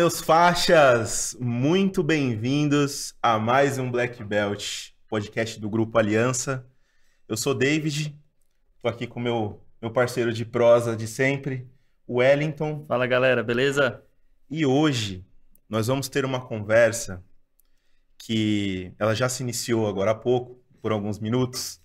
meus faixas! Muito bem-vindos a mais um Black Belt, podcast do Grupo Aliança. Eu sou David, estou aqui com meu, meu parceiro de prosa de sempre, o Wellington. Fala galera, beleza? E hoje nós vamos ter uma conversa que ela já se iniciou agora há pouco, por alguns minutos,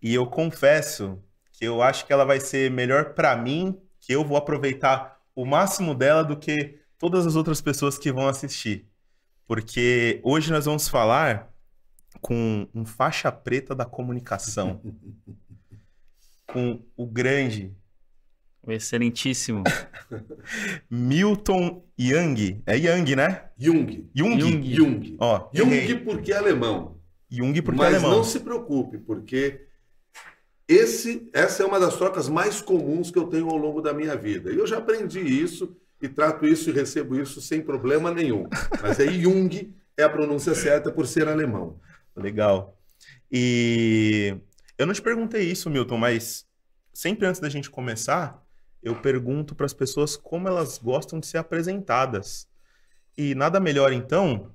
e eu confesso que eu acho que ela vai ser melhor para mim, que eu vou aproveitar o máximo dela do que todas as outras pessoas que vão assistir. Porque hoje nós vamos falar com um faixa preta da comunicação. com o grande. O excelentíssimo. Milton Young. É Young, né? Jung. Jung. Jung. Jung, Ó, Jung porque é alemão. Jung porque é Mas é alemão. Mas não se preocupe, porque esse, essa é uma das trocas mais comuns que eu tenho ao longo da minha vida. E eu já aprendi isso e trato isso e recebo isso sem problema nenhum. Mas aí Jung é a pronúncia certa por ser alemão. Legal. E eu não te perguntei isso, Milton, mas sempre antes da gente começar, eu pergunto para as pessoas como elas gostam de ser apresentadas. E nada melhor, então,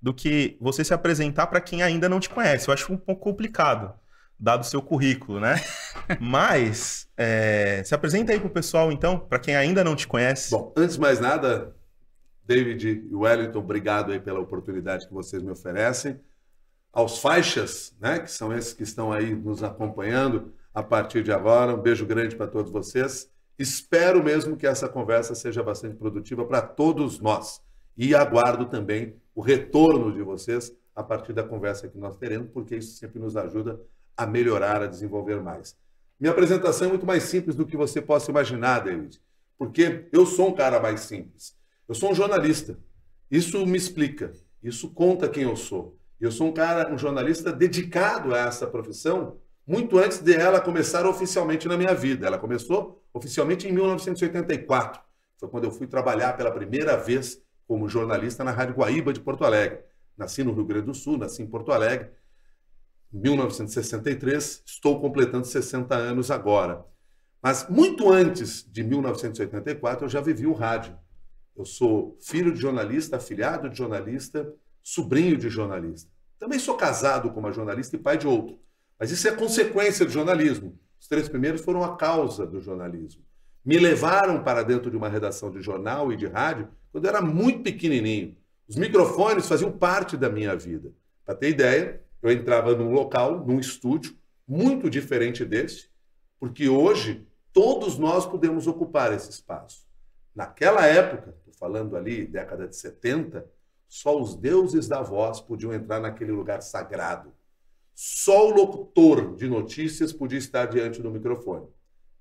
do que você se apresentar para quem ainda não te conhece. Eu acho um pouco complicado dado o seu currículo, né? Mas, é, se apresenta aí pro pessoal, então, para quem ainda não te conhece. Bom, antes de mais nada, David e Wellington, obrigado aí pela oportunidade que vocês me oferecem. Aos faixas, né, que são esses que estão aí nos acompanhando a partir de agora, um beijo grande para todos vocês. Espero mesmo que essa conversa seja bastante produtiva para todos nós. E aguardo também o retorno de vocês a partir da conversa que nós teremos, porque isso sempre nos ajuda a melhorar, a desenvolver mais. Minha apresentação é muito mais simples do que você possa imaginar, David, porque eu sou um cara mais simples. Eu sou um jornalista. Isso me explica, isso conta quem eu sou. Eu sou um cara, um jornalista dedicado a essa profissão muito antes de ela começar oficialmente na minha vida. Ela começou oficialmente em 1984. Foi quando eu fui trabalhar pela primeira vez como jornalista na Rádio Guaíba de Porto Alegre. Nasci no Rio Grande do Sul, nasci em Porto Alegre, 1963, estou completando 60 anos agora. Mas muito antes de 1984, eu já vivi o rádio. Eu sou filho de jornalista, afilhado de jornalista, sobrinho de jornalista. Também sou casado com uma jornalista e pai de outro. Mas isso é consequência do jornalismo. Os três primeiros foram a causa do jornalismo. Me levaram para dentro de uma redação de jornal e de rádio quando eu era muito pequenininho. Os microfones faziam parte da minha vida. Para ter ideia, eu entrava num local, num estúdio, muito diferente desse, porque hoje todos nós podemos ocupar esse espaço. Naquela época, estou falando ali, década de 70, só os deuses da voz podiam entrar naquele lugar sagrado. Só o locutor de notícias podia estar diante do microfone.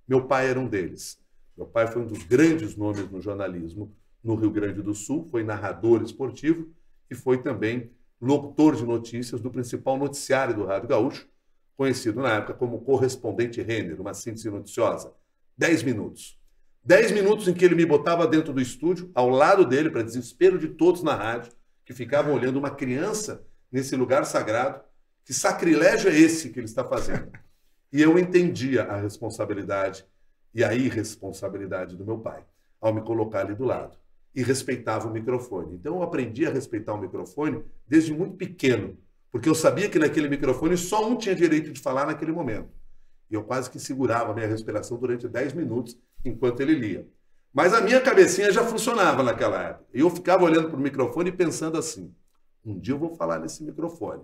Meu pai era um deles. Meu pai foi um dos grandes nomes no jornalismo no Rio Grande do Sul, foi narrador esportivo e foi também locutor de notícias do principal noticiário do Rádio Gaúcho, conhecido na época como correspondente Renner, uma síntese noticiosa. Dez minutos. Dez minutos em que ele me botava dentro do estúdio, ao lado dele, para desespero de todos na rádio, que ficavam olhando uma criança nesse lugar sagrado. Que sacrilégio é esse que ele está fazendo? E eu entendia a responsabilidade e a irresponsabilidade do meu pai ao me colocar ali do lado e respeitava o microfone. Então eu aprendi a respeitar o microfone desde muito pequeno, porque eu sabia que naquele microfone só um tinha direito de falar naquele momento. E eu quase que segurava a minha respiração durante 10 minutos enquanto ele lia. Mas a minha cabecinha já funcionava naquela época. E eu ficava olhando para o microfone e pensando assim: um dia eu vou falar nesse microfone.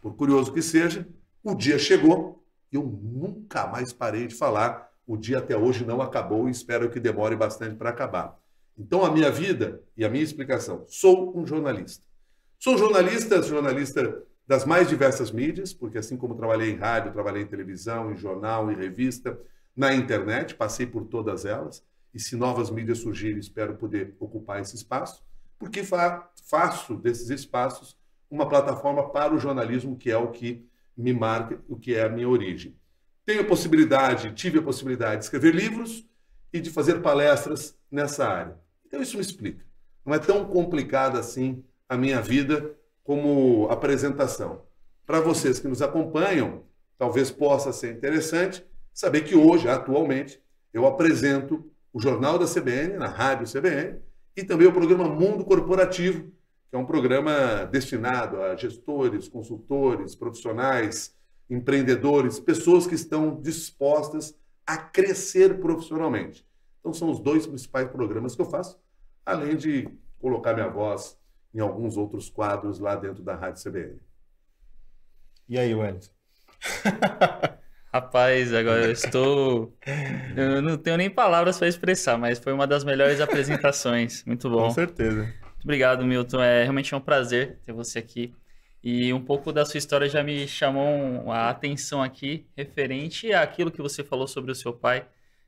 Por curioso que seja, o dia chegou e eu nunca mais parei de falar. O dia até hoje não acabou e espero que demore bastante para acabar. Então, a minha vida e a minha explicação. Sou um jornalista. Sou jornalista, jornalista das mais diversas mídias, porque assim como trabalhei em rádio, trabalhei em televisão, em jornal, em revista, na internet, passei por todas elas. E se novas mídias surgirem, espero poder ocupar esse espaço, porque fa faço desses espaços uma plataforma para o jornalismo, que é o que me marca, o que é a minha origem. Tenho a possibilidade, tive a possibilidade de escrever livros e de fazer palestras nessa área. Então isso me explica. Não é tão complicada assim a minha vida como apresentação. Para vocês que nos acompanham, talvez possa ser interessante saber que hoje, atualmente, eu apresento o Jornal da CBN, na Rádio CBN, e também o programa Mundo Corporativo, que é um programa destinado a gestores, consultores, profissionais, empreendedores, pessoas que estão dispostas a crescer profissionalmente. Então, são os dois principais programas que eu faço, além de colocar minha voz em alguns outros quadros lá dentro da Rádio CBN. E aí, Wellington? Rapaz, agora eu estou. Eu não tenho nem palavras para expressar, mas foi uma das melhores apresentações. Muito bom. Com certeza. Muito obrigado, Milton. É realmente é um prazer ter você aqui. E um pouco da sua história já me chamou a atenção aqui, referente àquilo que você falou sobre o seu pai.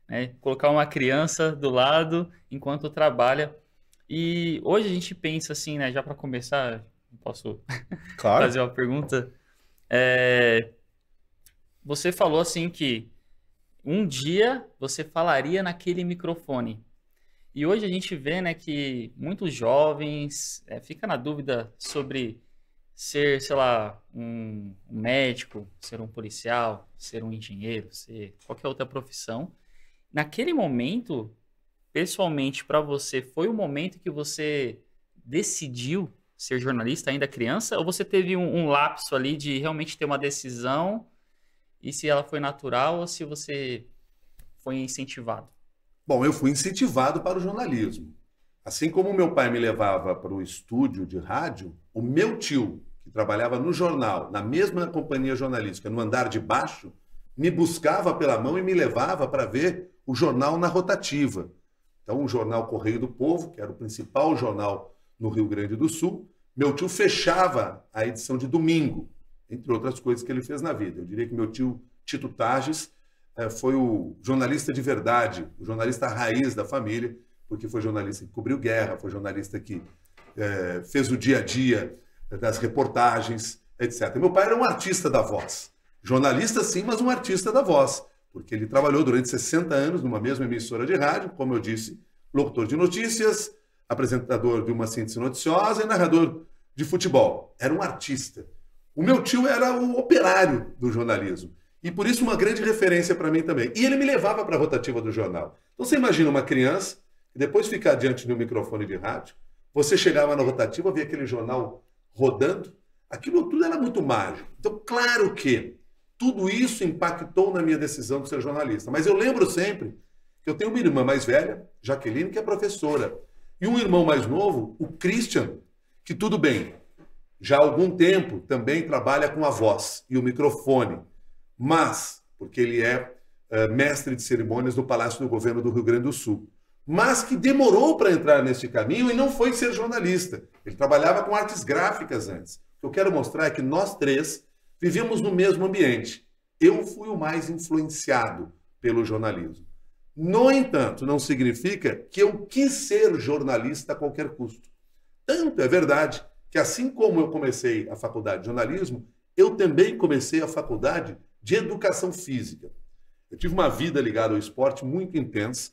Né? Colocar uma criança do lado enquanto trabalha. E hoje a gente pensa assim, né? Já para começar, posso claro. fazer uma pergunta? É... Você falou assim que um dia você falaria naquele microfone. E hoje a gente vê né, que muitos jovens é, fica na dúvida sobre ser, sei lá, um médico, ser um policial, ser um engenheiro, ser qualquer outra profissão naquele momento, pessoalmente para você, foi o momento que você decidiu ser jornalista ainda criança? Ou você teve um, um lapso ali de realmente ter uma decisão e se ela foi natural ou se você foi incentivado? Bom, eu fui incentivado para o jornalismo. Assim como meu pai me levava para o estúdio de rádio, o meu tio, que trabalhava no jornal, na mesma companhia jornalística, no andar de baixo, me buscava pela mão e me levava para ver o jornal na rotativa. Então, o jornal Correio do Povo, que era o principal jornal no Rio Grande do Sul, meu tio fechava a edição de domingo, entre outras coisas que ele fez na vida. Eu diria que meu tio Tito Tages eh, foi o jornalista de verdade, o jornalista raiz da família, porque foi jornalista que cobriu guerra, foi jornalista que é, fez o dia a dia das reportagens, etc. Meu pai era um artista da voz. Jornalista, sim, mas um artista da voz porque ele trabalhou durante 60 anos numa mesma emissora de rádio, como eu disse, locutor de notícias, apresentador de uma síntese noticiosa e narrador de futebol. Era um artista. O meu tio era o operário do jornalismo. E por isso uma grande referência para mim também. E ele me levava para a rotativa do jornal. Então você imagina uma criança que depois ficar diante de um microfone de rádio, você chegava na rotativa, via aquele jornal rodando, aquilo tudo era muito mágico. Então, claro que tudo isso impactou na minha decisão de ser jornalista. Mas eu lembro sempre que eu tenho uma irmã mais velha, Jaqueline, que é professora, e um irmão mais novo, o Christian, que tudo bem, já há algum tempo também trabalha com a voz e o microfone, mas, porque ele é uh, mestre de cerimônias no Palácio do Governo do Rio Grande do Sul, mas que demorou para entrar nesse caminho e não foi ser jornalista. Ele trabalhava com artes gráficas antes. O que eu quero mostrar é que nós três Vivíamos no mesmo ambiente. Eu fui o mais influenciado pelo jornalismo. No entanto, não significa que eu quis ser jornalista a qualquer custo. Tanto é verdade que, assim como eu comecei a faculdade de jornalismo, eu também comecei a faculdade de educação física. Eu tive uma vida ligada ao esporte muito intensa.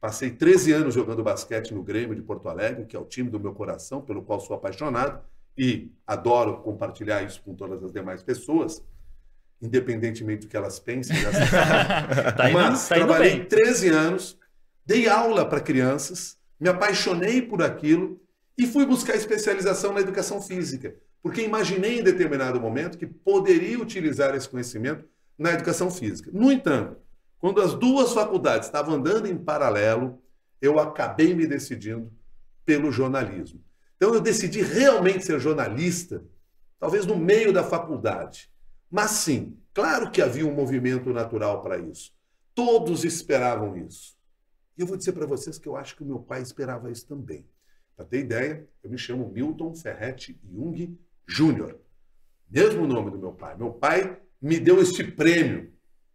Passei 13 anos jogando basquete no Grêmio de Porto Alegre, que é o time do meu coração, pelo qual sou apaixonado e adoro compartilhar isso com todas as demais pessoas, independentemente do que elas pensem. Né? tá indo, Mas tá trabalhei bem. 13 anos, dei aula para crianças, me apaixonei por aquilo e fui buscar especialização na educação física, porque imaginei em determinado momento que poderia utilizar esse conhecimento na educação física. No entanto, quando as duas faculdades estavam andando em paralelo, eu acabei me decidindo pelo jornalismo. Então eu decidi realmente ser jornalista, talvez no meio da faculdade. Mas sim, claro que havia um movimento natural para isso. Todos esperavam isso. E eu vou dizer para vocês que eu acho que o meu pai esperava isso também. Para ter ideia, eu me chamo Milton Ferretti Jung Jr., Mesmo nome do meu pai. Meu pai me deu este prêmio,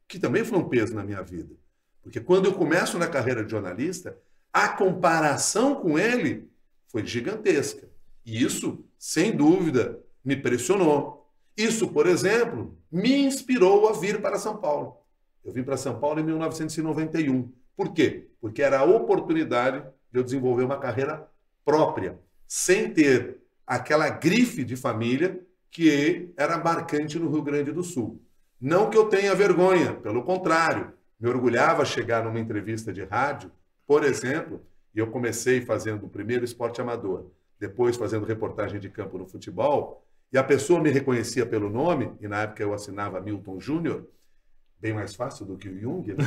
que também foi um peso na minha vida. Porque quando eu começo na carreira de jornalista, a comparação com ele foi gigantesca. E isso, sem dúvida, me pressionou. Isso, por exemplo, me inspirou a vir para São Paulo. Eu vim para São Paulo em 1991. Por quê? Porque era a oportunidade de eu desenvolver uma carreira própria, sem ter aquela grife de família que era marcante no Rio Grande do Sul. Não que eu tenha vergonha, pelo contrário, me orgulhava chegar numa entrevista de rádio, por exemplo, e eu comecei fazendo primeiro esporte amador, depois fazendo reportagem de campo no futebol, e a pessoa me reconhecia pelo nome, e na época eu assinava Milton Júnior, bem mais fácil do que o Jung, né?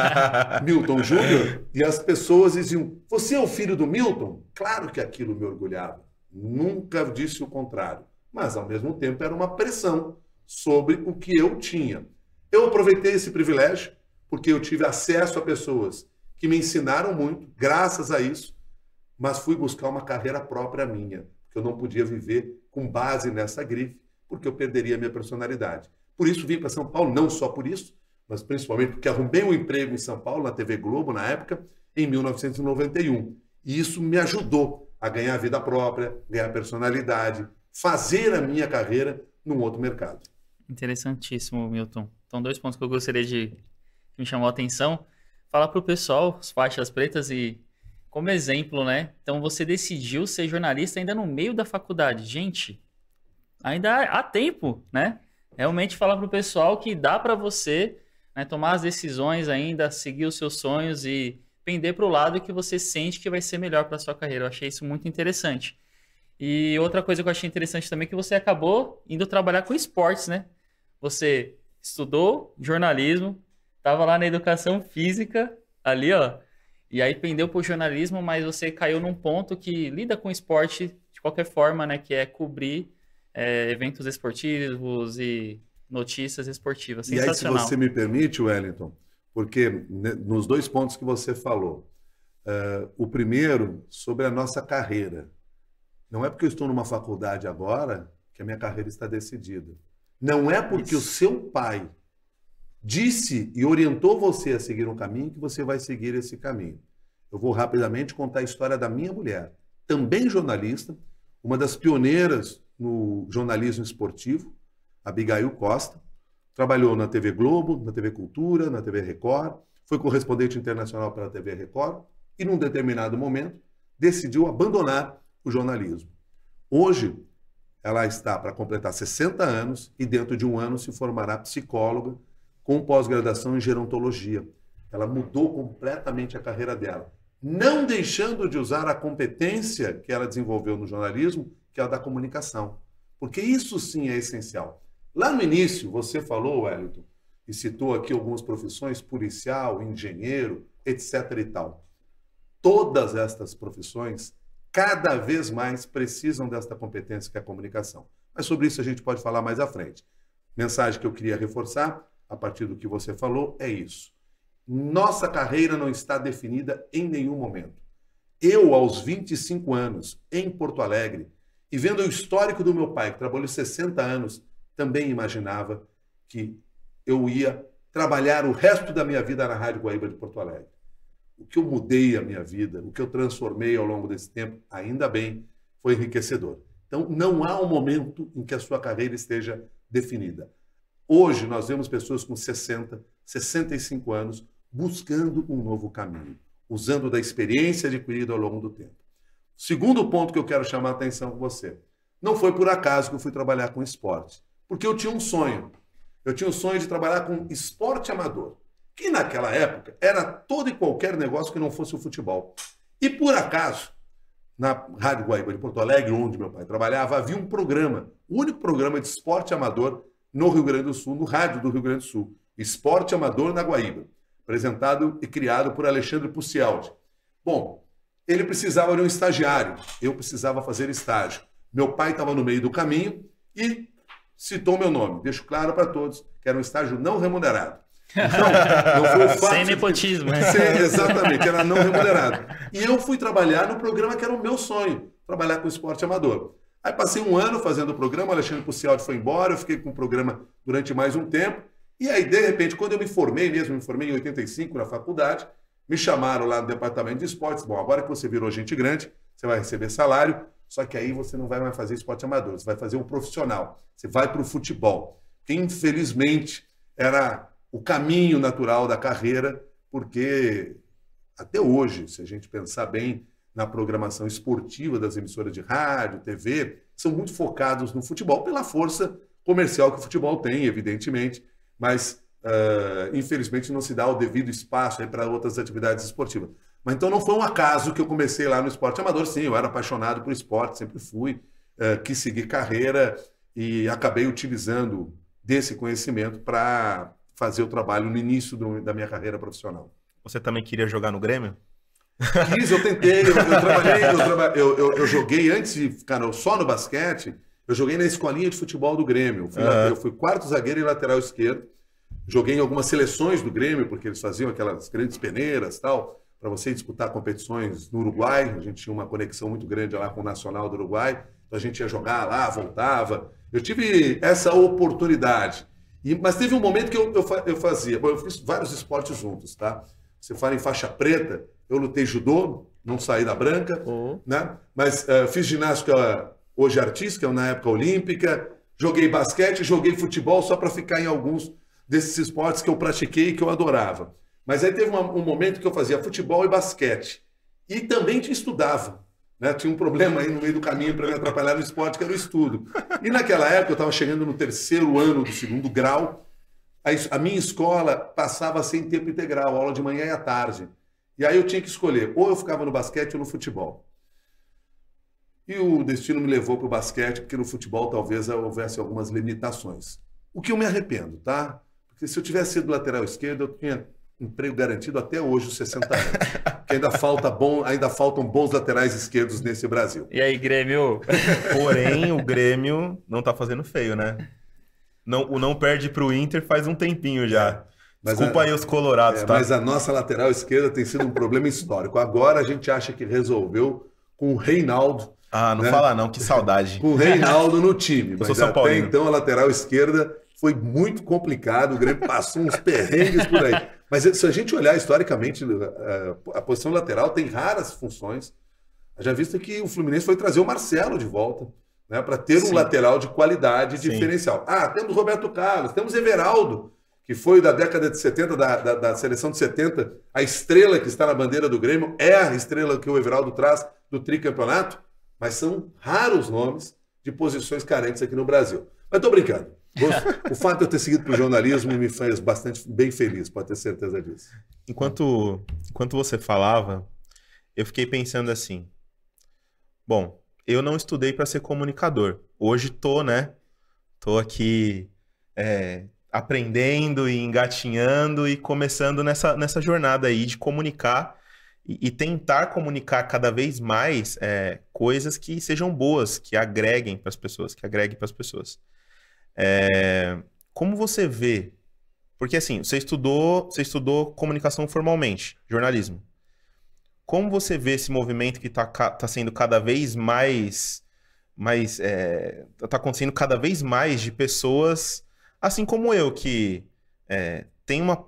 Milton Júnior, e as pessoas diziam: Você é o filho do Milton? Claro que aquilo me orgulhava. Nunca disse o contrário. Mas, ao mesmo tempo, era uma pressão sobre o que eu tinha. Eu aproveitei esse privilégio porque eu tive acesso a pessoas que me ensinaram muito, graças a isso, mas fui buscar uma carreira própria minha, porque eu não podia viver com base nessa grife, porque eu perderia a minha personalidade. Por isso vim para São Paulo, não só por isso, mas principalmente porque arrumei um emprego em São Paulo, na TV Globo, na época, em 1991. E isso me ajudou a ganhar vida própria, ganhar personalidade, fazer a minha carreira num outro mercado. Interessantíssimo, Milton. Então, dois pontos que eu gostaria de que me chamou a atenção falar para o pessoal, as faixas pretas e como exemplo, né? Então você decidiu ser jornalista ainda no meio da faculdade. Gente, ainda há tempo, né? Realmente falar para o pessoal que dá para você né, tomar as decisões ainda, seguir os seus sonhos e pender para o lado que você sente que vai ser melhor para sua carreira. Eu achei isso muito interessante. E outra coisa que eu achei interessante também é que você acabou indo trabalhar com esportes, né? Você estudou jornalismo, Tava lá na educação física, ali, ó. E aí pendeu pro jornalismo, mas você caiu num ponto que lida com esporte de qualquer forma, né? Que é cobrir é, eventos esportivos e notícias esportivas. E aí, se você me permite, Wellington, porque nos dois pontos que você falou, uh, o primeiro sobre a nossa carreira. Não é porque eu estou numa faculdade agora que a minha carreira está decidida. Não é porque Isso. o seu pai disse e orientou você a seguir um caminho, que você vai seguir esse caminho. Eu vou rapidamente contar a história da minha mulher, também jornalista, uma das pioneiras no jornalismo esportivo, Abigail Costa. Trabalhou na TV Globo, na TV Cultura, na TV Record, foi correspondente internacional para a TV Record e, num determinado momento, decidiu abandonar o jornalismo. Hoje, ela está para completar 60 anos e, dentro de um ano, se formará psicóloga com pós-graduação em gerontologia. Ela mudou completamente a carreira dela, não deixando de usar a competência que ela desenvolveu no jornalismo, que é a da comunicação. Porque isso sim é essencial. Lá no início, você falou, Wellington, e citou aqui algumas profissões, policial, engenheiro, etc. e tal. Todas estas profissões cada vez mais precisam desta competência que é a comunicação. Mas sobre isso a gente pode falar mais à frente. Mensagem que eu queria reforçar a partir do que você falou, é isso. Nossa carreira não está definida em nenhum momento. Eu, aos 25 anos, em Porto Alegre, e vendo o histórico do meu pai, que trabalhou 60 anos, também imaginava que eu ia trabalhar o resto da minha vida na Rádio Guaíba de Porto Alegre. O que eu mudei a minha vida, o que eu transformei ao longo desse tempo, ainda bem, foi enriquecedor. Então, não há um momento em que a sua carreira esteja definida. Hoje nós vemos pessoas com 60, 65 anos buscando um novo caminho, usando da experiência adquirida ao longo do tempo. Segundo ponto que eu quero chamar a atenção com você. Não foi por acaso que eu fui trabalhar com esporte, porque eu tinha um sonho. Eu tinha um sonho de trabalhar com esporte amador, que naquela época era todo e qualquer negócio que não fosse o futebol. E por acaso, na Rádio Guaíba de Porto Alegre, onde meu pai trabalhava, havia um programa, o único programa de esporte amador no Rio Grande do Sul, no rádio do Rio Grande do Sul, Esporte Amador na Guaíba, apresentado e criado por Alexandre Pucialdi. Bom, ele precisava de um estagiário, eu precisava fazer estágio. Meu pai estava no meio do caminho e citou meu nome. Deixo claro para todos que era um estágio não remunerado. Então, não foi o fato Sem nepotismo. De... Sem, né? exatamente, era não remunerado. E eu fui trabalhar no programa que era o meu sonho, trabalhar com esporte amador. Aí passei um ano fazendo o programa, o Alexandre Pucialdi foi embora, eu fiquei com o programa durante mais um tempo. E aí, de repente, quando eu me formei mesmo, me formei em 85 na faculdade, me chamaram lá no departamento de esportes. Bom, agora que você virou gente grande, você vai receber salário, só que aí você não vai mais fazer esporte amador, você vai fazer um profissional, você vai para o futebol. Que infelizmente era o caminho natural da carreira, porque até hoje, se a gente pensar bem, na programação esportiva das emissoras de rádio, TV, são muito focados no futebol pela força comercial que o futebol tem, evidentemente, mas uh, infelizmente não se dá o devido espaço para outras atividades esportivas. Mas então não foi um acaso que eu comecei lá no esporte amador, sim, eu era apaixonado por esporte, sempre fui, uh, quis seguir carreira e acabei utilizando desse conhecimento para fazer o trabalho no início do, da minha carreira profissional. Você também queria jogar no Grêmio? Quis, eu tentei, eu, eu trabalhei, eu, traba... eu, eu, joguei antes de ficar só no basquete, eu joguei na escolinha de futebol do Grêmio. Fui, uhum. Eu fui quarto zagueiro e lateral esquerdo. Joguei em algumas seleções do Grêmio, porque eles faziam aquelas grandes peneiras tal, para você disputar competições no Uruguai. A gente tinha uma conexão muito grande lá com o Nacional do Uruguai. Então a gente ia jogar lá, voltava. Eu tive essa oportunidade. E, mas teve um momento que eu, eu, eu fazia. Bom, eu fiz vários esportes juntos, tá? Você fala em faixa preta, eu lutei judô, não saí da branca, uhum. né? Mas uh, fiz ginástica hoje artística, na época olímpica. Joguei basquete, joguei futebol só para ficar em alguns desses esportes que eu pratiquei e que eu adorava. Mas aí teve uma, um momento que eu fazia futebol e basquete. E também te estudava. Né? Tinha um problema aí no meio do caminho para me atrapalhar no esporte, que era o estudo. E naquela época eu estava chegando no terceiro ano do segundo grau. A, a minha escola passava sem tempo integral, aula de manhã e à tarde. E aí eu tinha que escolher, ou eu ficava no basquete ou no futebol. E o destino me levou para o basquete, porque no futebol talvez houvesse algumas limitações. O que eu me arrependo, tá? Porque se eu tivesse sido lateral esquerdo, eu tinha emprego garantido até hoje, os 60 anos. Porque ainda, falta bom, ainda faltam bons laterais esquerdos nesse Brasil. E aí, Grêmio? Porém, o Grêmio não está fazendo feio, né? Não, o não perde para o Inter faz um tempinho já. Mas Desculpa a, aí os colorados, é, tá? Mas a nossa lateral esquerda tem sido um problema histórico. Agora a gente acha que resolveu com o Reinaldo. Ah, não né? fala não, que saudade. com o Reinaldo no time. Eu mas sou São até Paulino. então a lateral esquerda foi muito complicado. O Grêmio passou uns perrengues por aí. Mas se a gente olhar historicamente, eh, a posição lateral tem raras funções. Já visto que o Fluminense foi trazer o Marcelo de volta, né, para ter Sim. um lateral de qualidade Sim. diferencial. Ah, temos Roberto Carlos, temos Everaldo, que foi da década de 70, da, da, da, seleção de 70, a estrela que está na bandeira do Grêmio é a estrela que o Everaldo traz do tricampeonato, mas são raros nomes de posições carentes aqui no Brasil. Mas estou brincando. O fato de eu ter seguido para o jornalismo me fez bastante bem feliz, pode ter certeza disso. Enquanto, enquanto você falava, eu fiquei pensando assim: bom, eu não estudei para ser comunicador. Hoje tô, né? Tô aqui é, aprendendo e engatinhando e começando nessa, nessa jornada aí de comunicar e, e tentar comunicar cada vez mais é, coisas que sejam boas, que agreguem para as pessoas, que agreguem para as pessoas. É, como você vê? Porque assim, você estudou, você estudou comunicação formalmente, jornalismo. Como você vê esse movimento que está tá sendo cada vez mais, mais, está é, tá acontecendo cada vez mais de pessoas assim como eu, que é, tem uma,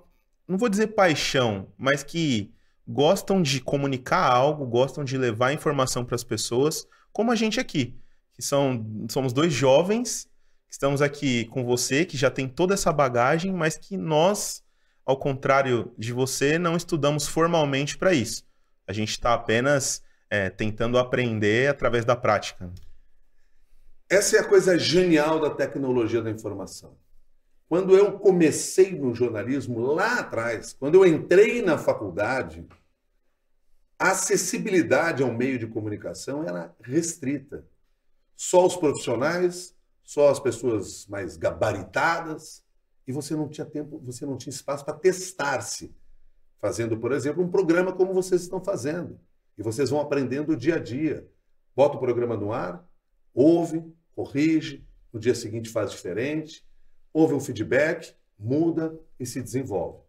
não vou dizer paixão, mas que gostam de comunicar algo, gostam de levar informação para as pessoas, como a gente aqui, que são, somos dois jovens, estamos aqui com você, que já tem toda essa bagagem, mas que nós, ao contrário de você, não estudamos formalmente para isso. A gente está apenas é, tentando aprender através da prática. Essa é a coisa genial da tecnologia da informação. Quando eu comecei no jornalismo lá atrás, quando eu entrei na faculdade, a acessibilidade ao meio de comunicação era restrita. Só os profissionais, só as pessoas mais gabaritadas, e você não tinha tempo, você não tinha espaço para testar-se, fazendo, por exemplo, um programa como vocês estão fazendo. E vocês vão aprendendo dia a dia. Bota o programa no ar, ouve, corrige, no dia seguinte faz diferente, ouve um feedback, muda e se desenvolve.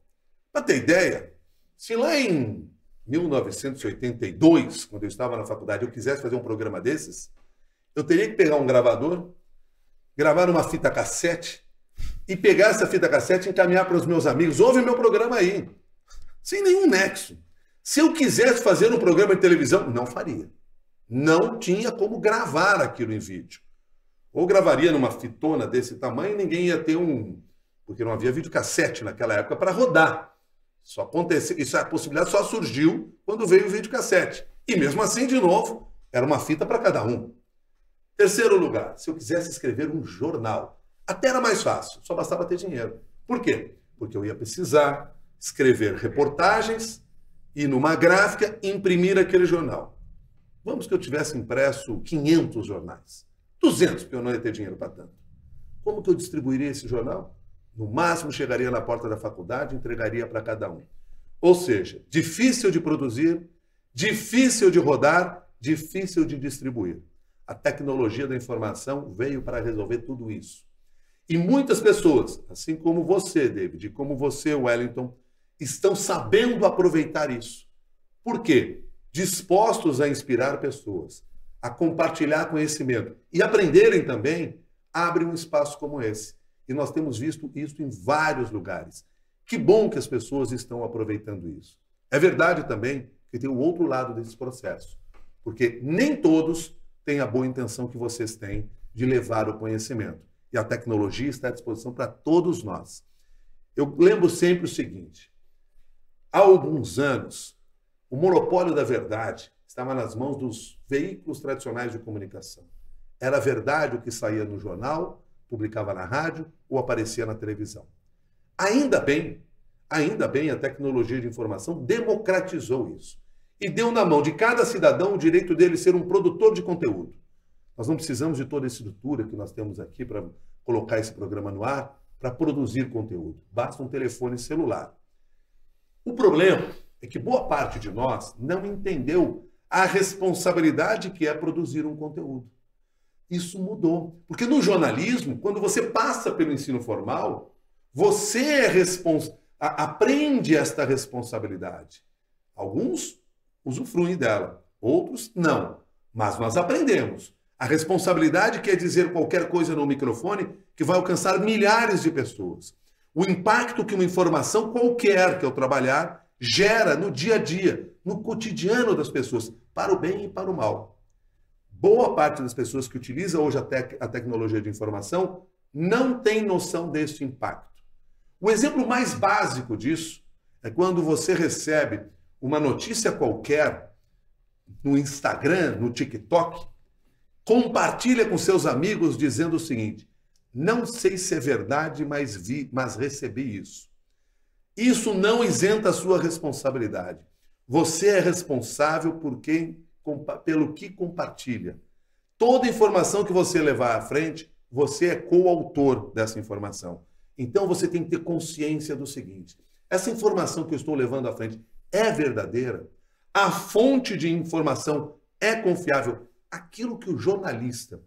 Para ter ideia, se lá em 1982, quando eu estava na faculdade, eu quisesse fazer um programa desses, eu teria que pegar um gravador, gravar uma fita cassete e pegar essa fita cassete e encaminhar para os meus amigos. Ouve o meu programa aí. Sem nenhum nexo. Se eu quisesse fazer um programa de televisão, não faria. Não tinha como gravar aquilo em vídeo. Ou gravaria numa fitona desse tamanho, ninguém ia ter um. Porque não havia videocassete naquela época para rodar. Só aconteceu, isso a possibilidade só surgiu quando veio o videocassete. E mesmo assim, de novo, era uma fita para cada um. Terceiro lugar, se eu quisesse escrever um jornal, até era mais fácil, só bastava ter dinheiro. Por quê? Porque eu ia precisar escrever reportagens e numa gráfica imprimir aquele jornal. Vamos que eu tivesse impresso 500 jornais. 200, porque eu não ia ter dinheiro para tanto. Como que eu distribuiria esse jornal? No máximo, chegaria na porta da faculdade e entregaria para cada um. Ou seja, difícil de produzir, difícil de rodar, difícil de distribuir. A tecnologia da informação veio para resolver tudo isso. E muitas pessoas, assim como você, David, como você, Wellington, estão sabendo aproveitar isso. Por quê? Dispostos a inspirar pessoas, a compartilhar conhecimento e aprenderem também, abre um espaço como esse. E nós temos visto isso em vários lugares. Que bom que as pessoas estão aproveitando isso. É verdade também que tem o outro lado desse processo, porque nem todos têm a boa intenção que vocês têm de levar o conhecimento. E a tecnologia está à disposição para todos nós. Eu lembro sempre o seguinte: há alguns anos, o monopólio da verdade estava nas mãos dos veículos tradicionais de comunicação. Era verdade o que saía no jornal, publicava na rádio ou aparecia na televisão. Ainda bem, ainda bem a tecnologia de informação democratizou isso e deu na mão de cada cidadão o direito dele ser um produtor de conteúdo. Nós não precisamos de toda a estrutura que nós temos aqui para colocar esse programa no ar para produzir conteúdo. Basta um telefone celular. O problema é que boa parte de nós não entendeu a responsabilidade que é produzir um conteúdo. Isso mudou. Porque no jornalismo, quando você passa pelo ensino formal, você é aprende esta responsabilidade. Alguns usufruem dela, outros não. Mas nós aprendemos. A responsabilidade quer é dizer qualquer coisa no microfone que vai alcançar milhares de pessoas. O impacto que uma informação qualquer que eu trabalhar gera no dia a dia, no cotidiano das pessoas, para o bem e para o mal. Boa parte das pessoas que utiliza hoje a, tec a tecnologia de informação não tem noção desse impacto. O exemplo mais básico disso é quando você recebe uma notícia qualquer no Instagram, no TikTok, compartilha com seus amigos dizendo o seguinte: não sei se é verdade, mas vi, mas recebi isso. Isso não isenta a sua responsabilidade. Você é responsável por quem, pelo que compartilha. Toda informação que você levar à frente, você é coautor dessa informação. Então você tem que ter consciência do seguinte: essa informação que eu estou levando à frente é verdadeira? A fonte de informação é confiável? Aquilo que o jornalista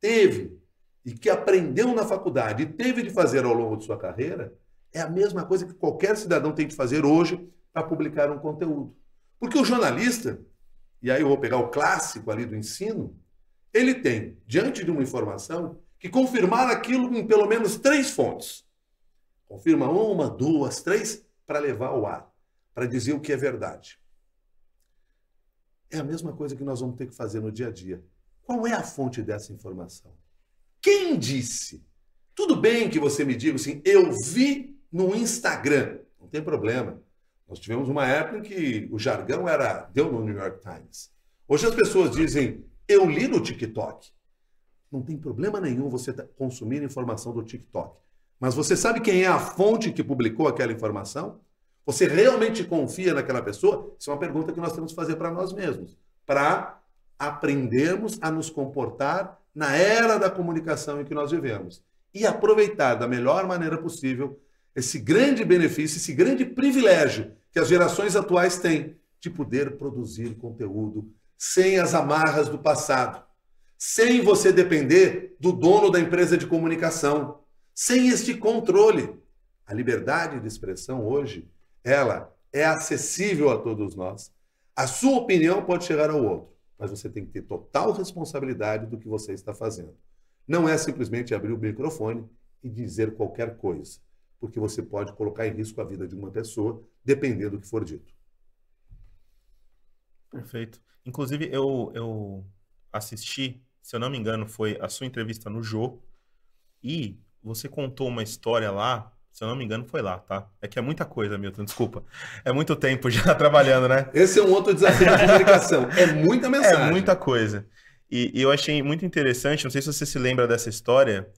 teve e que aprendeu na faculdade e teve de fazer ao longo de sua carreira, é a mesma coisa que qualquer cidadão tem que fazer hoje para publicar um conteúdo. Porque o jornalista, e aí eu vou pegar o clássico ali do ensino, ele tem, diante de uma informação, que confirmar aquilo em pelo menos três fontes. Confirma uma, duas, três, para levar ao ar, para dizer o que é verdade. É a mesma coisa que nós vamos ter que fazer no dia a dia. Qual é a fonte dessa informação? Quem disse? Tudo bem que você me diga assim, eu vi no Instagram. Não tem problema. Nós tivemos uma época em que o jargão era deu no New York Times. Hoje as pessoas dizem eu li no TikTok. Não tem problema nenhum você consumir informação do TikTok. Mas você sabe quem é a fonte que publicou aquela informação? Você realmente confia naquela pessoa? Isso é uma pergunta que nós temos que fazer para nós mesmos, para aprendermos a nos comportar na era da comunicação em que nós vivemos e aproveitar da melhor maneira possível esse grande benefício, esse grande privilégio que as gerações atuais têm de poder produzir conteúdo sem as amarras do passado, sem você depender do dono da empresa de comunicação, sem este controle. A liberdade de expressão hoje, ela é acessível a todos nós. A sua opinião pode chegar ao outro, mas você tem que ter total responsabilidade do que você está fazendo. Não é simplesmente abrir o microfone e dizer qualquer coisa porque você pode colocar em risco a vida de uma pessoa, dependendo do que for dito. Perfeito. Inclusive, eu, eu assisti, se eu não me engano, foi a sua entrevista no Jô, e você contou uma história lá, se eu não me engano, foi lá, tá? É que é muita coisa, Milton, desculpa. É muito tempo já trabalhando, né? Esse é um outro desafio de comunicação. É muita é mensagem. É muita coisa. E, e eu achei muito interessante, não sei se você se lembra dessa história,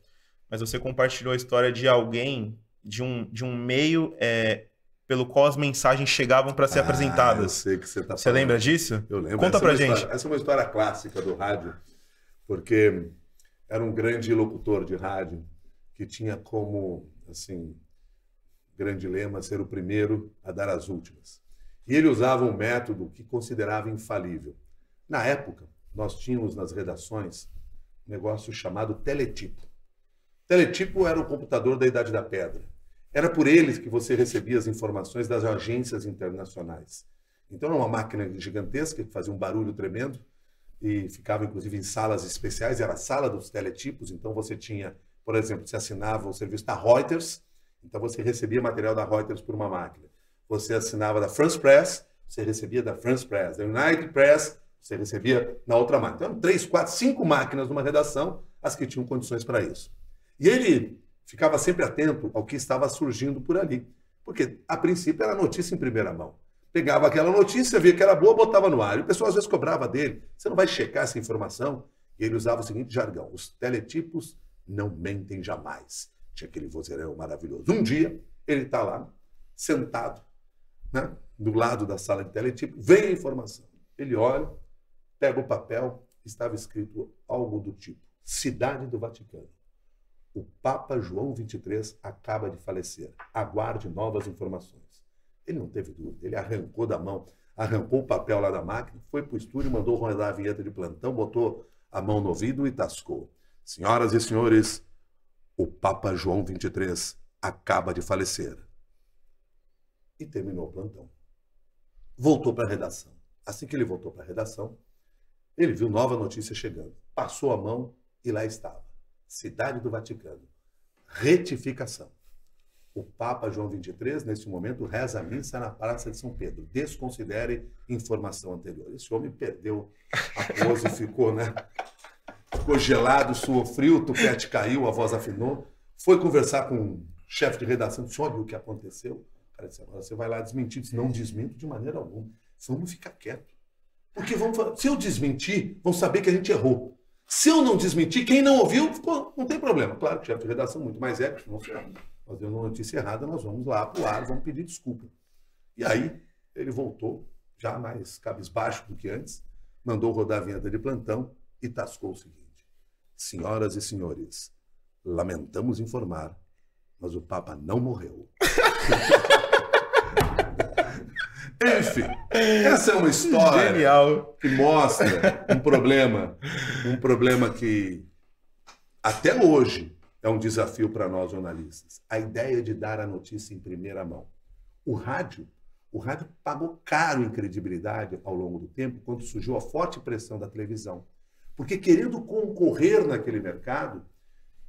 mas você compartilhou a história de alguém de um, de um meio é, pelo qual as mensagens chegavam para ser ah, apresentadas. Eu sei que você tá Você lembra disso? Eu lembro. Conta para é gente. História, essa é uma história clássica do rádio, porque era um grande locutor de rádio que tinha como assim grande lema ser o primeiro a dar as últimas. E ele usava um método que considerava infalível. Na época, nós tínhamos nas redações um negócio chamado teletipo. Teletipo era o computador da Idade da Pedra era por eles que você recebia as informações das agências internacionais. Então era uma máquina gigantesca que fazia um barulho tremendo e ficava inclusive em salas especiais, era a sala dos teletipos, então você tinha, por exemplo, se assinava o serviço da Reuters, então você recebia material da Reuters por uma máquina. Você assinava da France Press, você recebia da France Press, da United Press, você recebia na outra máquina. Então, eram três, quatro, cinco máquinas numa redação, as que tinham condições para isso. E ele ficava sempre atento ao que estava surgindo por ali. Porque, a princípio, era notícia em primeira mão. Pegava aquela notícia, via que era boa, botava no ar. E o pessoal às vezes cobrava dele. Você não vai checar essa informação? E ele usava o seguinte jargão: os teletipos não mentem jamais. Tinha aquele vozeirão maravilhoso. Um dia, ele está lá, sentado, né, do lado da sala de teletipo, vem a informação. Ele olha, pega o papel, estava escrito algo do tipo: Cidade do Vaticano. O Papa João XXIII acaba de falecer. Aguarde novas informações. Ele não teve dúvida, ele arrancou da mão, arrancou o papel lá da máquina, foi para o estúdio, mandou rodar a vinheta de plantão, botou a mão no ouvido e tascou. Senhoras e senhores, o Papa João XXIII acaba de falecer. E terminou o plantão. Voltou para a redação. Assim que ele voltou para a redação, ele viu nova notícia chegando. Passou a mão e lá estava. Cidade do Vaticano. Retificação. O Papa João XXIII, neste momento, reza a missa na Praça de São Pedro. Desconsidere informação anterior. Esse homem perdeu a pose, ficou, né? Ficou gelado, suou frio, o tupete caiu, a voz afinou. Foi conversar com o um chefe de redação, disse, olha o que aconteceu. O cara disse, agora você vai lá desmentir. Disse, não desminto de maneira alguma. Vamos ficar quieto. Porque vamos, se eu desmentir, vão saber que a gente errou. Se eu não desmentir, quem não ouviu, pô, não tem problema. Claro que chefe de redação muito mais ético, senão fica fazendo uma notícia errada, nós vamos lá pro ar, vamos pedir desculpa. E aí ele voltou, já mais cabisbaixo do que antes, mandou rodar a vinheta de plantão e tascou o seguinte. Senhoras e senhores, lamentamos informar, mas o Papa não morreu. Enfim, essa é uma história Genial. que mostra um problema, um problema que até hoje é um desafio para nós jornalistas. A ideia de dar a notícia em primeira mão. O rádio, o rádio pagou caro em credibilidade ao longo do tempo, quando surgiu a forte pressão da televisão. Porque querendo concorrer naquele mercado,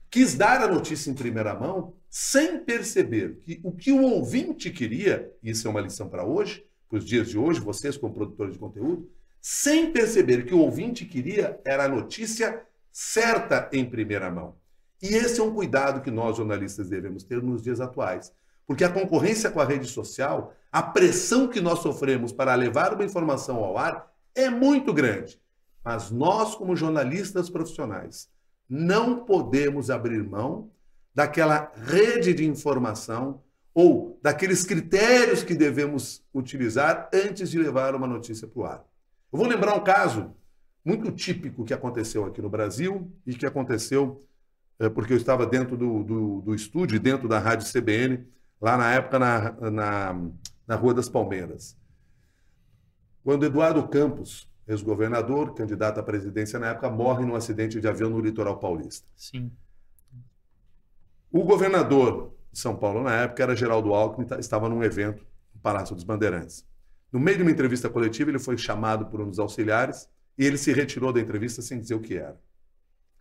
quis dar a notícia em primeira mão sem perceber que o que o ouvinte queria, e isso é uma lição para hoje, para os dias de hoje, vocês como produtores de conteúdo, sem perceber que o ouvinte queria era a notícia certa em primeira mão. E esse é um cuidado que nós jornalistas devemos ter nos dias atuais, porque a concorrência com a rede social, a pressão que nós sofremos para levar uma informação ao ar é muito grande. Mas nós, como jornalistas profissionais, não podemos abrir mão daquela rede de informação ou daqueles critérios que devemos utilizar antes de levar uma notícia para o ar. Eu vou lembrar um caso muito típico que aconteceu aqui no Brasil e que aconteceu é, porque eu estava dentro do, do, do, estúdio, dentro da Rádio CBN, lá na época na, na, na Rua das Palmeiras. Quando Eduardo Campos, ex-governador, candidato à presidência na época, morre num acidente de avião no litoral paulista. Sim. O governador de São Paulo na época era Geraldo Alckmin, tá, estava num evento no Palácio dos Bandeirantes. No meio de uma entrevista coletiva, ele foi chamado por um dos auxiliares e ele se retirou da entrevista sem dizer o que era.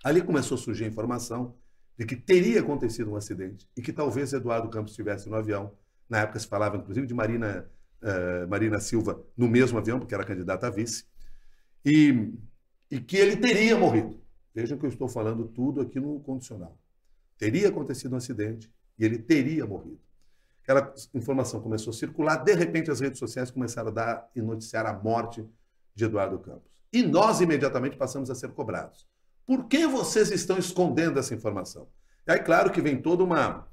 Ali começou a surgir a informação de que teria acontecido um acidente e que talvez Eduardo Campos estivesse no avião. Na época se falava, inclusive, de Marina, uh, Marina Silva no mesmo avião, porque era candidata a vice, e, e que ele teria morrido. Vejam que eu estou falando tudo aqui no condicional. Teria acontecido um acidente e ele teria morrido. Aquela informação começou a circular, de repente as redes sociais começaram a dar e noticiar a morte de Eduardo Campos. E nós imediatamente passamos a ser cobrados. Por que vocês estão escondendo essa informação? E aí, claro que vem toda uma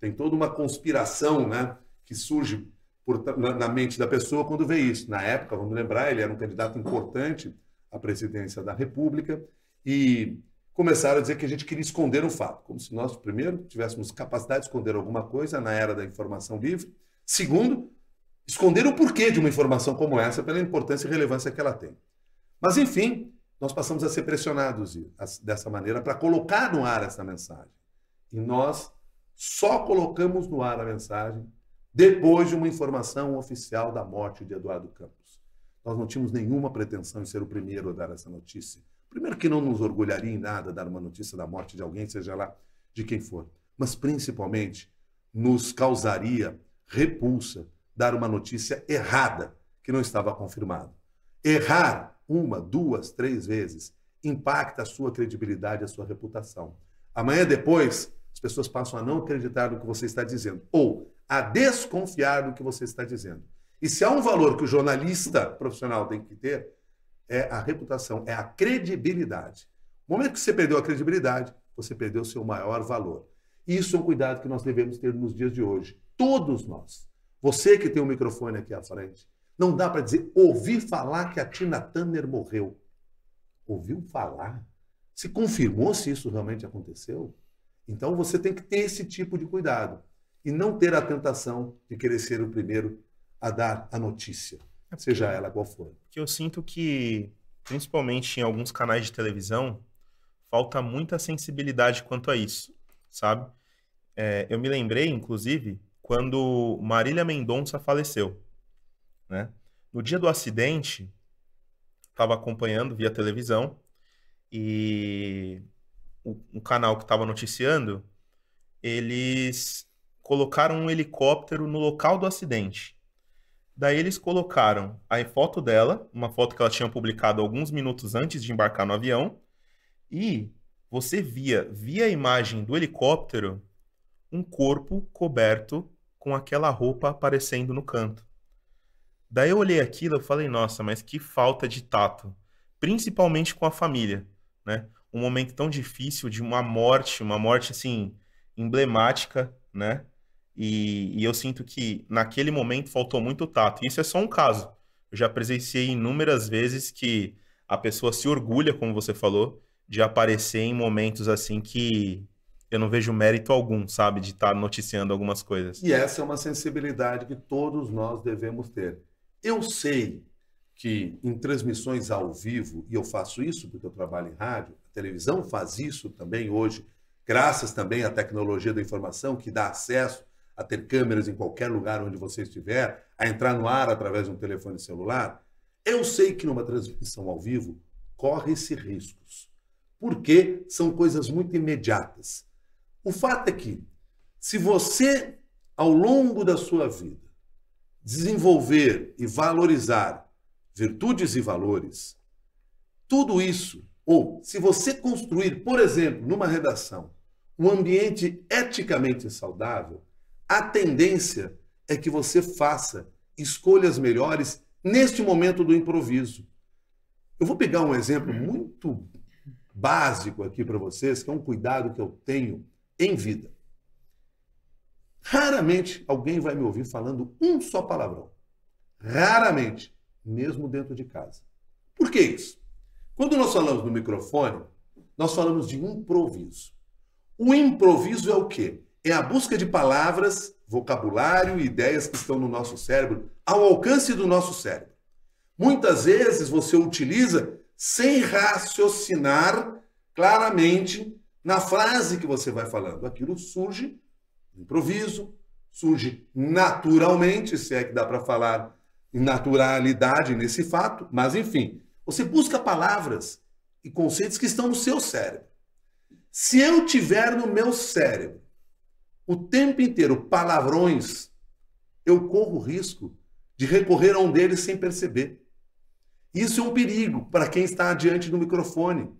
tem toda uma conspiração, né, que surge por, na, na, mente da pessoa quando vê isso. Na época, vamos lembrar, ele era um candidato importante à presidência da República e começaram a dizer que a gente queria esconder um fato, como se nós, primeiro, tivéssemos capacidade de esconder alguma coisa na era da informação livre, segundo, esconder o porquê de uma informação como essa pela importância e relevância que ela tem. Mas, enfim, nós passamos a ser pressionados dessa maneira para colocar no ar essa mensagem. E nós só colocamos no ar a mensagem depois de uma informação oficial da morte de Eduardo Campos. Nós não tínhamos nenhuma pretensão em ser o primeiro a dar essa notícia. Primeiro, que não nos orgulharia em nada dar uma notícia da morte de alguém, seja lá de quem for, mas principalmente nos causaria repulsa dar uma notícia errada que não estava confirmada. Errar uma, duas, três vezes impacta a sua credibilidade, a sua reputação. Amanhã depois, as pessoas passam a não acreditar no que você está dizendo ou a desconfiar do que você está dizendo. E se há um valor que o jornalista profissional tem que ter, é a reputação, é a credibilidade. No momento que você perdeu a credibilidade, você perdeu o seu maior valor. Isso é um cuidado que nós devemos ter nos dias de hoje. Todos nós. Você que tem o um microfone aqui à frente, não dá para dizer, ouvi falar que a Tina Turner morreu. Ouviu falar? Se confirmou se isso realmente aconteceu? Então você tem que ter esse tipo de cuidado e não ter a tentação de querer ser o primeiro a dar a notícia. É seja ela qual for. Porque eu sinto que, principalmente em alguns canais de televisão, falta muita sensibilidade quanto a isso, sabe? É, eu me lembrei, inclusive, quando Marília Mendonça faleceu, né? No dia do acidente, estava acompanhando via televisão e o, o canal que estava noticiando, eles colocaram um helicóptero no local do acidente. Daí eles colocaram a foto dela, uma foto que ela tinha publicado alguns minutos antes de embarcar no avião, e você via, via a imagem do helicóptero, um corpo coberto com aquela roupa aparecendo no canto. Daí eu olhei aquilo e falei, nossa, mas que falta de tato, principalmente com a família, né? Um momento tão difícil de uma morte, uma morte assim emblemática, né? E, e eu sinto que naquele momento faltou muito tato. E isso é só um caso. Eu já presenciei inúmeras vezes que a pessoa se orgulha, como você falou, de aparecer em momentos assim que eu não vejo mérito algum, sabe, de estar tá noticiando algumas coisas. E essa é uma sensibilidade que todos nós devemos ter. Eu sei que em transmissões ao vivo, e eu faço isso porque eu trabalho em rádio, a televisão faz isso também hoje, graças também à tecnologia da informação que dá acesso a ter câmeras em qualquer lugar onde você estiver, a entrar no ar através de um telefone celular, eu sei que numa transmissão ao vivo corre-se riscos, porque são coisas muito imediatas. O fato é que, se você, ao longo da sua vida, desenvolver e valorizar virtudes e valores, tudo isso, ou se você construir, por exemplo, numa redação, um ambiente eticamente saudável, a tendência é que você faça escolhas melhores neste momento do improviso. Eu vou pegar um exemplo muito básico aqui para vocês, que é um cuidado que eu tenho em vida. Raramente alguém vai me ouvir falando um só palavrão. Raramente, mesmo dentro de casa. Por que isso? Quando nós falamos no microfone, nós falamos de improviso. O improviso é o quê? é a busca de palavras, vocabulário e ideias que estão no nosso cérebro, ao alcance do nosso cérebro. Muitas vezes você utiliza sem raciocinar claramente na frase que você vai falando. Aquilo surge improviso, surge naturalmente, se é que dá para falar em naturalidade nesse fato, mas enfim, você busca palavras e conceitos que estão no seu cérebro. Se eu tiver no meu cérebro o tempo inteiro palavrões, eu corro o risco de recorrer a um deles sem perceber. Isso é um perigo para quem está adiante do microfone.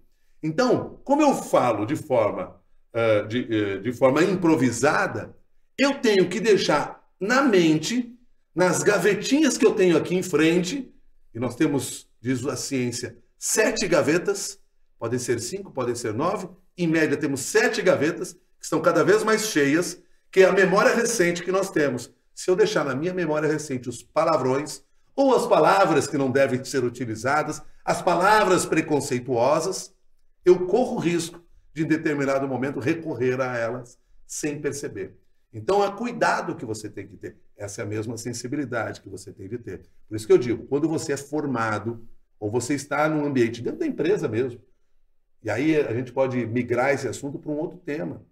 Então, como eu falo de forma, uh, de, uh, de forma improvisada, eu tenho que deixar na mente, nas gavetinhas que eu tenho aqui em frente, e nós temos, diz a ciência, sete gavetas, podem ser cinco, podem ser nove, em média temos sete gavetas, que estão cada vez mais cheias, que é a memória recente que nós temos. Se eu deixar na minha memória recente os palavrões, ou as palavras que não devem ser utilizadas, as palavras preconceituosas, eu corro o risco de, em determinado momento, recorrer a elas sem perceber. Então, é cuidado que você tem que ter. Essa é a mesma sensibilidade que você tem de ter. Por isso que eu digo, quando você é formado, ou você está num ambiente dentro da empresa mesmo, e aí a gente pode migrar esse assunto para um outro tema.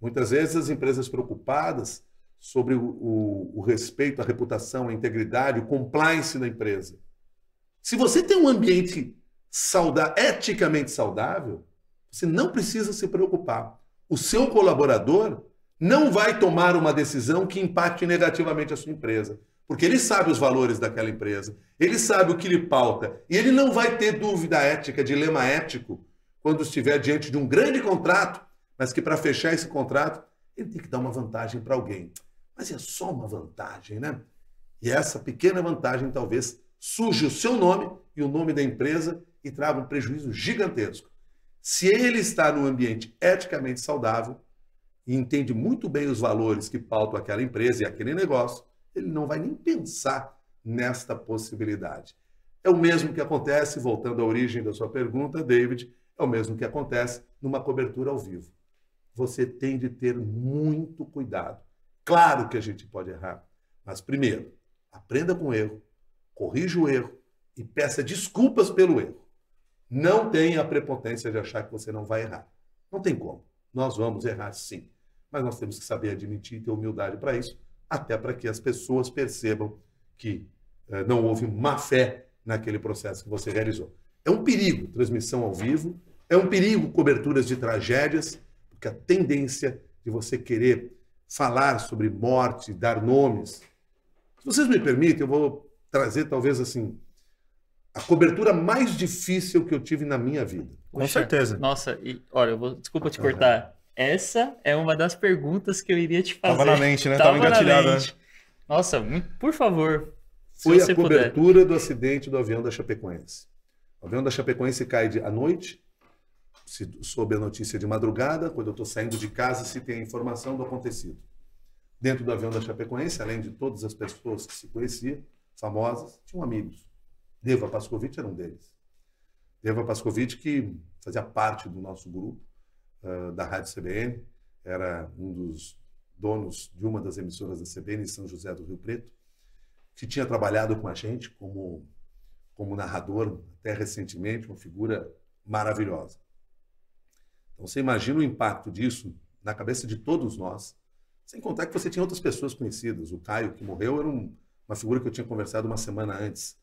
Muitas vezes as empresas preocupadas sobre o, o, o respeito, a reputação, a integridade, o compliance da empresa. Se você tem um ambiente saudável, eticamente saudável, você não precisa se preocupar. O seu colaborador não vai tomar uma decisão que impacte negativamente a sua empresa, porque ele sabe os valores daquela empresa, ele sabe o que lhe pauta, e ele não vai ter dúvida ética, dilema ético, quando estiver diante de um grande contrato mas que para fechar esse contrato ele tem que dar uma vantagem para alguém. Mas é só uma vantagem, né? E essa pequena vantagem talvez surge o seu nome e o nome da empresa e traga um prejuízo gigantesco. Se ele está num ambiente eticamente saudável e entende muito bem os valores que pautam aquela empresa e aquele negócio, ele não vai nem pensar nesta possibilidade. É o mesmo que acontece, voltando à origem da sua pergunta, David, é o mesmo que acontece numa cobertura ao vivo você tem de ter muito cuidado. Claro que a gente pode errar, mas primeiro, aprenda com o erro, corrija o erro e peça desculpas pelo erro. Não tenha a prepotência de achar que você não vai errar. Não tem como. Nós vamos errar sim, mas nós temos que saber admitir e ter humildade para isso, até para que as pessoas percebam que eh, não houve má fé naquele processo que você realizou. É um perigo transmissão ao vivo, é um perigo coberturas de tragédias, porque a tendência de você querer falar sobre morte, dar nomes. Se vocês me permitem, eu vou trazer talvez assim a cobertura mais difícil que eu tive na minha vida. Com Poxa, certeza. Nossa, e olha, eu vou, desculpa te cortar. Uhum. Essa é uma das perguntas que eu iria te fazer. Tava na mente, né? Tava, Tava engatilhada. Né? Nossa, por favor. Foi a cobertura puder. do acidente do avião da Chapecoense. O avião da Chapecoense cai de, à noite se, soube a notícia de madrugada, quando eu estou saindo de casa, se tem a informação do acontecido. Dentro do avião da Chapecoense, além de todas as pessoas que se conhecia, famosas, tinham amigos. Deva Pascovitch era um deles. Deva Pascovitch, que fazia parte do nosso grupo, uh, da Rádio CBN, era um dos donos de uma das emissoras da CBN em São José do Rio Preto, que tinha trabalhado com a gente como, como narrador até recentemente, uma figura maravilhosa. Então você imagina o impacto disso na cabeça de todos nós, sem contar que você tinha outras pessoas conhecidas. O Caio, que morreu, era um, uma figura que eu tinha conversado uma semana antes.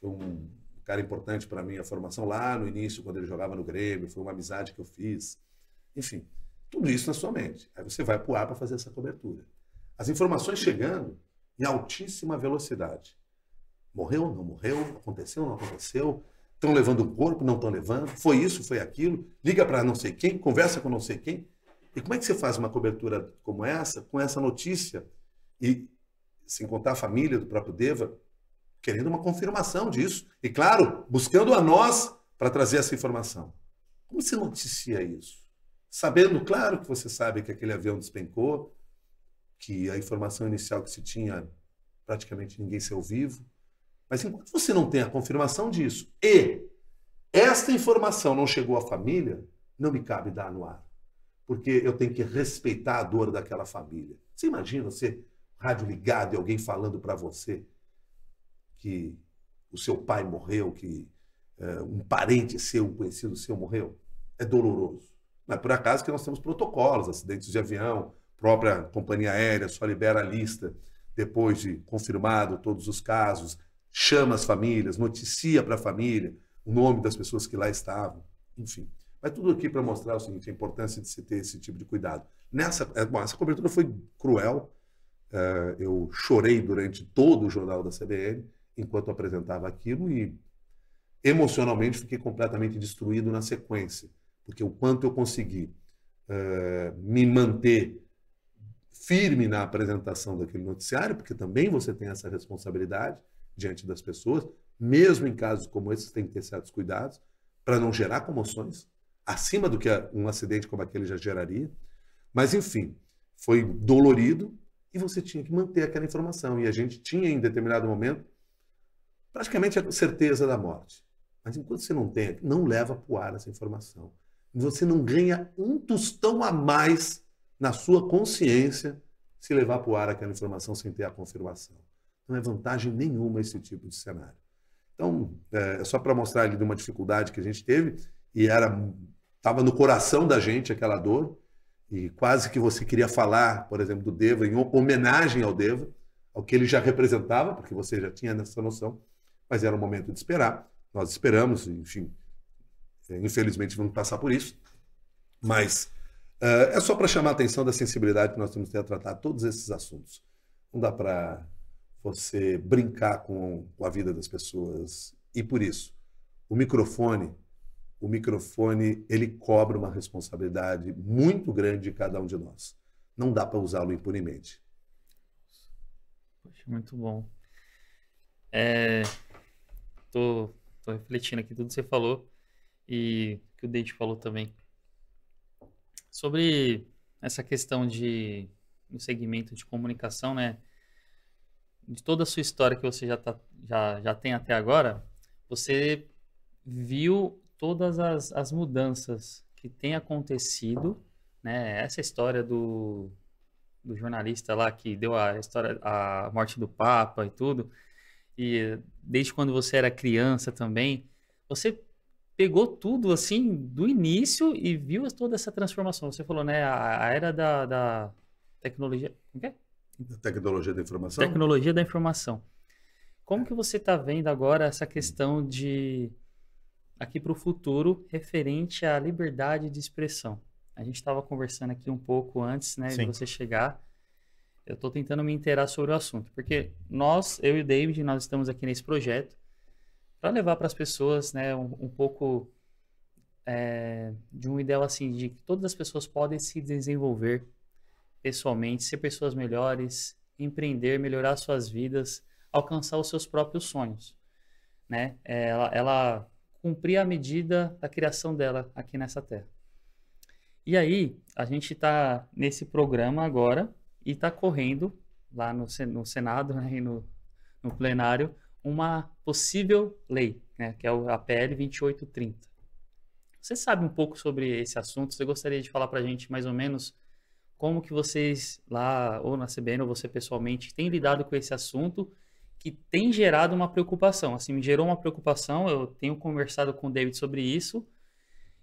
Foi um cara importante para mim a formação lá no início, quando ele jogava no Grêmio, foi uma amizade que eu fiz. Enfim, tudo isso na sua mente. Aí você vai para o ar para fazer essa cobertura. As informações chegando em altíssima velocidade. Morreu, não morreu, aconteceu, não aconteceu, Estão levando o corpo, não estão levando, foi isso, foi aquilo, liga para não sei quem, conversa com não sei quem. E como é que você faz uma cobertura como essa, com essa notícia? E sem contar a família do próprio Deva, querendo uma confirmação disso. E claro, buscando a nós para trazer essa informação. Como você noticia isso? Sabendo, claro, que você sabe que aquele avião despencou, que a informação inicial que se tinha, praticamente ninguém saiu vivo, mas enquanto você não tem a confirmação disso e esta informação não chegou à família, não me cabe dar no ar. Porque eu tenho que respeitar a dor daquela família. Você imagina você, rádio ligado e alguém falando para você que o seu pai morreu, que é, um parente seu, um conhecido seu morreu? É doloroso. Não é por acaso que nós temos protocolos, acidentes de avião, própria companhia aérea só libera a lista depois de confirmado todos os casos, chama as famílias, noticia para a família o nome das pessoas que lá estavam, enfim. Mas tudo aqui para mostrar o seguinte, a importância de se ter esse tipo de cuidado. Nessa, eh, bom, essa cobertura foi cruel, uh, eu chorei durante todo o jornal da CBN, enquanto apresentava aquilo e emocionalmente fiquei completamente destruído na sequência, porque o quanto eu consegui uh, me manter firme na apresentação daquele noticiário, porque também você tem essa responsabilidade, diante das pessoas, mesmo em casos como esses, tem que ter certos cuidados para não gerar comoções, acima do que um acidente como aquele já geraria. Mas, enfim, foi dolorido e você tinha que manter aquela informação. E a gente tinha, em determinado momento, praticamente a certeza da morte. Mas enquanto você não tem, não leva para o ar essa informação. Você não ganha um tostão a mais na sua consciência se levar para o ar aquela informação sem ter a confirmação. Não é vantagem nenhuma esse tipo de cenário. Então, é, é só para mostrar ali de uma dificuldade que a gente teve, e era estava no coração da gente aquela dor, e quase que você queria falar, por exemplo, do Deva, em homenagem ao Deva, ao que ele já representava, porque você já tinha essa noção, mas era o momento de esperar. Nós esperamos, enfim, é, infelizmente vamos passar por isso, mas uh, é só para chamar a atenção da sensibilidade que nós temos que ter a tratar todos esses assuntos. Não dá para você brincar com, com a vida das pessoas. E por isso, o microfone, o microfone, ele cobra uma responsabilidade muito grande de cada um de nós. Não dá para usá-lo impunemente. Poxa, muito bom. É, tô, tô refletindo aqui tudo que você falou e que o Dente falou também. Sobre essa questão de um segmento de comunicação, né? de toda a sua história que você já, tá, já, já tem até agora, você viu todas as, as mudanças que têm acontecido, né? Essa história do, do jornalista lá que deu a história a morte do Papa e tudo, e desde quando você era criança também, você pegou tudo assim do início e viu toda essa transformação. Você falou, né? A, a era da, da tecnologia, como é? Tecnologia da informação? Tecnologia da informação. Como é. que você está vendo agora essa questão de aqui para o futuro referente à liberdade de expressão? A gente estava conversando aqui um pouco antes, né, Sim. de você chegar. Eu estou tentando me inteirar sobre o assunto, porque nós, eu e o David, nós estamos aqui nesse projeto para levar para as pessoas, né, um, um pouco é, de um ideal assim de que todas as pessoas podem se desenvolver pessoalmente, ser pessoas melhores, empreender, melhorar suas vidas, alcançar os seus próprios sonhos. Né? É, ela, ela cumprir a medida da criação dela aqui nessa terra. E aí, a gente está nesse programa agora e está correndo lá no, no Senado né, e no, no plenário uma possível lei, né, que é a PL 2830. Você sabe um pouco sobre esse assunto? Você gostaria de falar para a gente mais ou menos como que vocês lá, ou na CBN, ou você pessoalmente, têm lidado com esse assunto que tem gerado uma preocupação? Assim, me gerou uma preocupação, eu tenho conversado com o David sobre isso,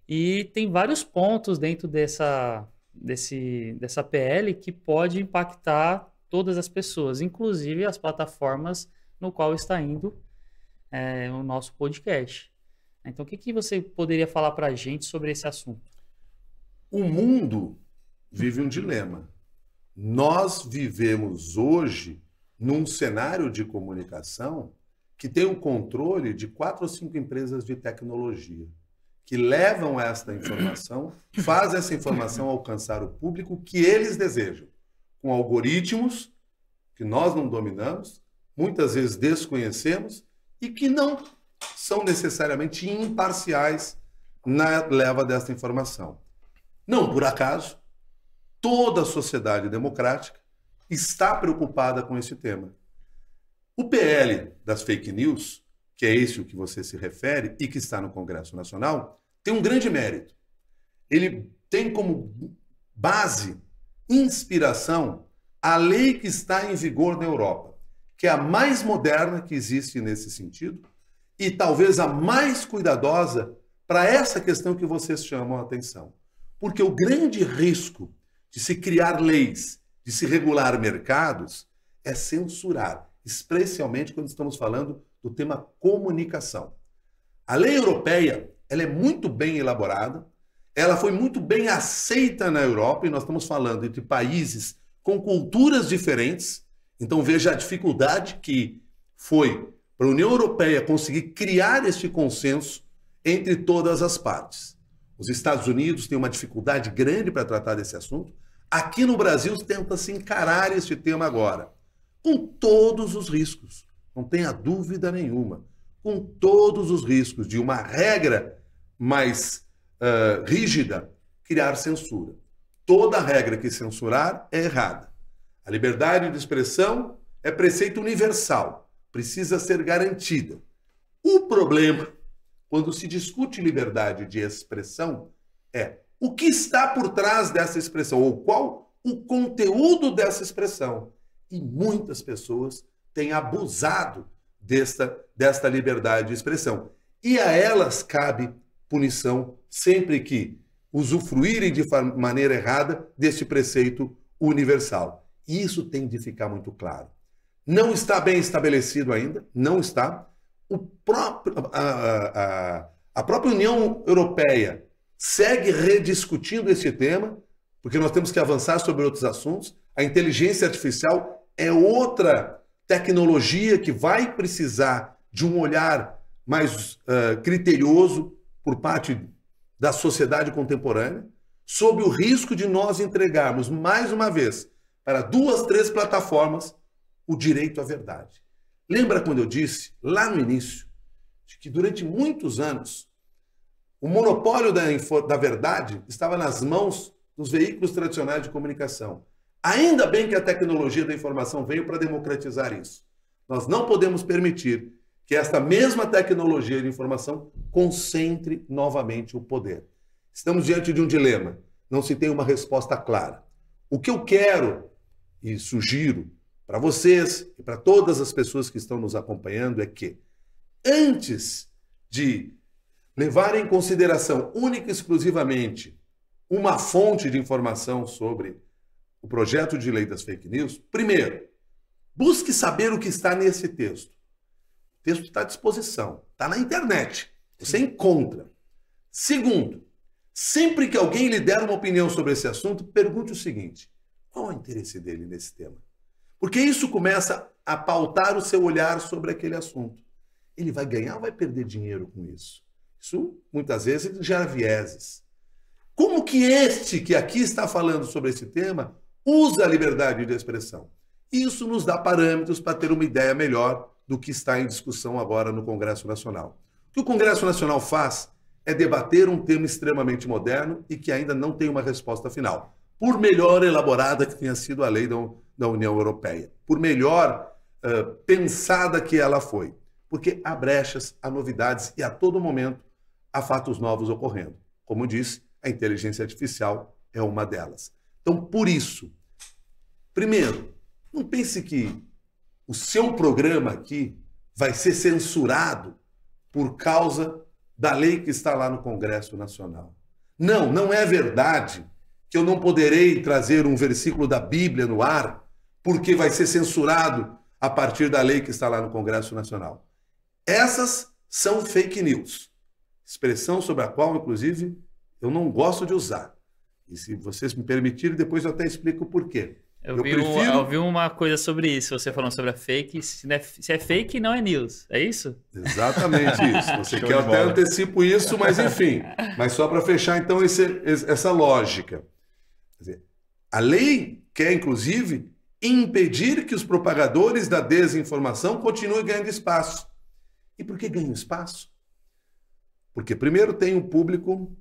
e tem vários pontos dentro dessa, desse, dessa PL que pode impactar todas as pessoas, inclusive as plataformas no qual está indo é, o nosso podcast. Então, o que, que você poderia falar para a gente sobre esse assunto? O mundo vive um dilema. Nós vivemos hoje num cenário de comunicação que tem o controle de quatro ou cinco empresas de tecnologia que levam esta informação, fazem essa informação alcançar o público que eles desejam, com algoritmos que nós não dominamos, muitas vezes desconhecemos e que não são necessariamente imparciais na leva desta informação. Não por acaso, toda a sociedade democrática está preocupada com esse tema. O PL das fake news, que é esse o que você se refere e que está no Congresso Nacional, tem um grande mérito. Ele tem como base, inspiração, a lei que está em vigor na Europa, que é a mais moderna que existe nesse sentido e talvez a mais cuidadosa para essa questão que vocês chamam a atenção. Porque o grande risco de se criar leis, de se regular mercados, é censurar, especialmente quando estamos falando do tema comunicação. A lei europeia ela é muito bem elaborada, ela foi muito bem aceita na Europa, e nós estamos falando entre países com culturas diferentes. Então veja a dificuldade que foi para a União Europeia conseguir criar este consenso entre todas as partes. Os Estados Unidos têm uma dificuldade grande para tratar desse assunto. Aqui no Brasil tenta-se encarar esse tema agora, com todos os riscos, não tenha dúvida nenhuma, com todos os riscos de uma regra mais uh, rígida criar censura. Toda regra que censurar é errada. A liberdade de expressão é preceito universal, precisa ser garantida. O problema quando se discute liberdade de expressão, é o que está por trás dessa expressão, ou qual o conteúdo dessa expressão. E muitas pessoas têm abusado desta, desta liberdade de expressão. E a elas cabe punição sempre que usufruírem de maneira errada deste preceito universal. E isso tem de ficar muito claro. Não está bem estabelecido ainda, não está, o próprio, a, a, a própria União Europeia segue rediscutindo esse tema, porque nós temos que avançar sobre outros assuntos. A inteligência artificial é outra tecnologia que vai precisar de um olhar mais uh, criterioso por parte da sociedade contemporânea, sob o risco de nós entregarmos, mais uma vez, para duas, três plataformas, o direito à verdade. Lembra quando eu disse, lá no início, de que durante muitos anos o monopólio da, da verdade estava nas mãos dos veículos tradicionais de comunicação? Ainda bem que a tecnologia da informação veio para democratizar isso. Nós não podemos permitir que esta mesma tecnologia de informação concentre novamente o poder. Estamos diante de um dilema, não se tem uma resposta clara. O que eu quero e sugiro para vocês e para todas as pessoas que estão nos acompanhando é que, antes de levar em consideração única e exclusivamente uma fonte de informação sobre o projeto de lei das fake news, primeiro, busque saber o que está nesse texto. O texto está à disposição, está na internet, você encontra. Segundo, sempre que alguém lhe der uma opinião sobre esse assunto, pergunte o seguinte: qual é o interesse dele nesse tema? Porque isso começa a pautar o seu olhar sobre aquele assunto. Ele vai ganhar ou vai perder dinheiro com isso? Isso, muitas vezes, gera vieses. Como que este que aqui está falando sobre esse tema usa a liberdade de expressão? Isso nos dá parâmetros para ter uma ideia melhor do que está em discussão agora no Congresso Nacional. O que o Congresso Nacional faz é debater um tema extremamente moderno e que ainda não tem uma resposta final, por melhor elaborada que tenha sido a lei do, da União Europeia, por melhor uh, pensada que ela foi, porque há brechas, há novidades e a todo momento há fatos novos ocorrendo. Como disse, a inteligência artificial é uma delas. Então, por isso, primeiro, não pense que o seu programa aqui vai ser censurado por causa da lei que está lá no Congresso Nacional. Não, não é verdade que eu não poderei trazer um versículo da Bíblia no ar porque vai ser censurado a partir da lei que está lá no Congresso Nacional. Essas são fake news, expressão sobre a qual, inclusive, eu não gosto de usar. E se vocês me permitirem, depois eu até explico o porquê. Eu, eu, vi prefiro... um, eu, vi uma coisa sobre isso, você falando sobre a fake. Se é, se é fake, não é news, é isso? Exatamente isso. Você quer até antecipo isso, mas enfim. Mas só para fechar, então, esse, essa lógica. Dizer, a lei quer, inclusive, impedir que os propagadores da desinformação continuem ganhando espaço. E por que ganham espaço? Porque primeiro tem o um público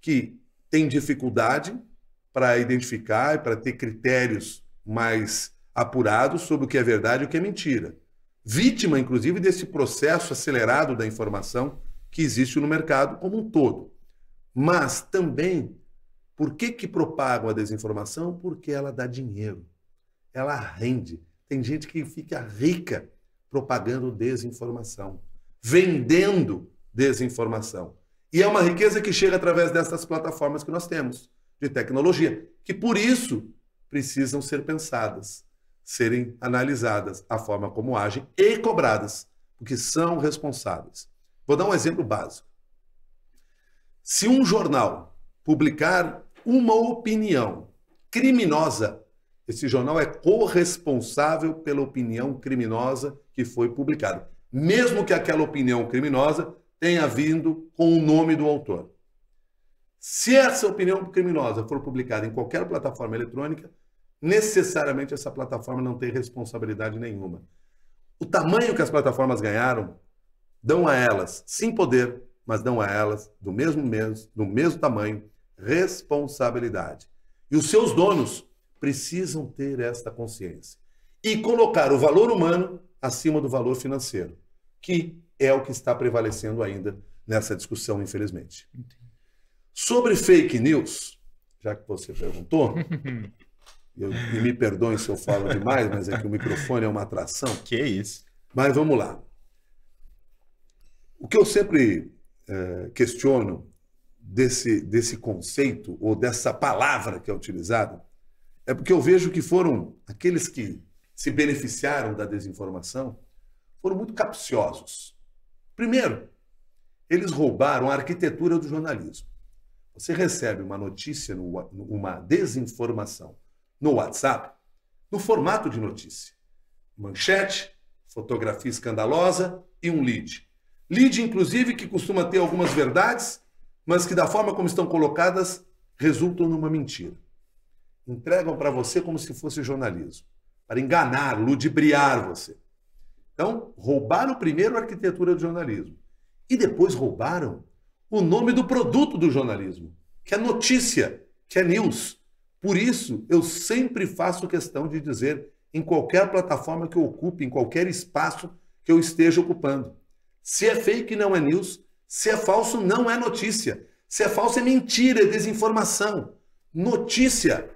que tem dificuldade para identificar e para ter critérios mais apurados sobre o que é verdade e o que é mentira. Vítima, inclusive, desse processo acelerado da informação que existe no mercado como um todo. Mas também, por que, que propagam a desinformação? Porque ela dá dinheiro ela rende. Tem gente que fica rica propagando desinformação, vendendo desinformação. E é uma riqueza que chega através dessas plataformas que nós temos de tecnologia, que por isso precisam ser pensadas, serem analisadas, a forma como agem e cobradas, porque são responsáveis. Vou dar um exemplo básico. Se um jornal publicar uma opinião criminosa esse jornal é corresponsável pela opinião criminosa que foi publicada, mesmo que aquela opinião criminosa tenha vindo com o nome do autor. Se essa opinião criminosa for publicada em qualquer plataforma eletrônica, necessariamente essa plataforma não tem responsabilidade nenhuma. O tamanho que as plataformas ganharam dão a elas, sem poder, mas dão a elas, do mesmo, do mesmo tamanho, responsabilidade. E os seus donos precisam ter esta consciência e colocar o valor humano acima do valor financeiro, que é o que está prevalecendo ainda nessa discussão, infelizmente. Sobre fake news, já que você perguntou, eu, e me perdoem se eu falo demais, mas é que o microfone é uma atração. Que isso. Mas vamos lá. O que eu sempre é, questiono desse, desse conceito ou dessa palavra que é utilizada é porque eu vejo que foram aqueles que se beneficiaram da desinformação foram muito capciosos. Primeiro, eles roubaram a arquitetura do jornalismo. Você recebe uma notícia, uma desinformação no WhatsApp, no formato de notícia: manchete, fotografia escandalosa e um lead. Lead, inclusive, que costuma ter algumas verdades, mas que, da forma como estão colocadas, resultam numa mentira entregam para você como se fosse jornalismo, para enganar, ludibriar você. Então, roubaram primeiro a arquitetura do jornalismo e depois roubaram o nome do produto do jornalismo, que é notícia, que é news. Por isso, eu sempre faço questão de dizer em qualquer plataforma que eu ocupe, em qualquer espaço que eu esteja ocupando. Se é fake, não é news. Se é falso, não é notícia. Se é falso, é mentira, é desinformação. Notícia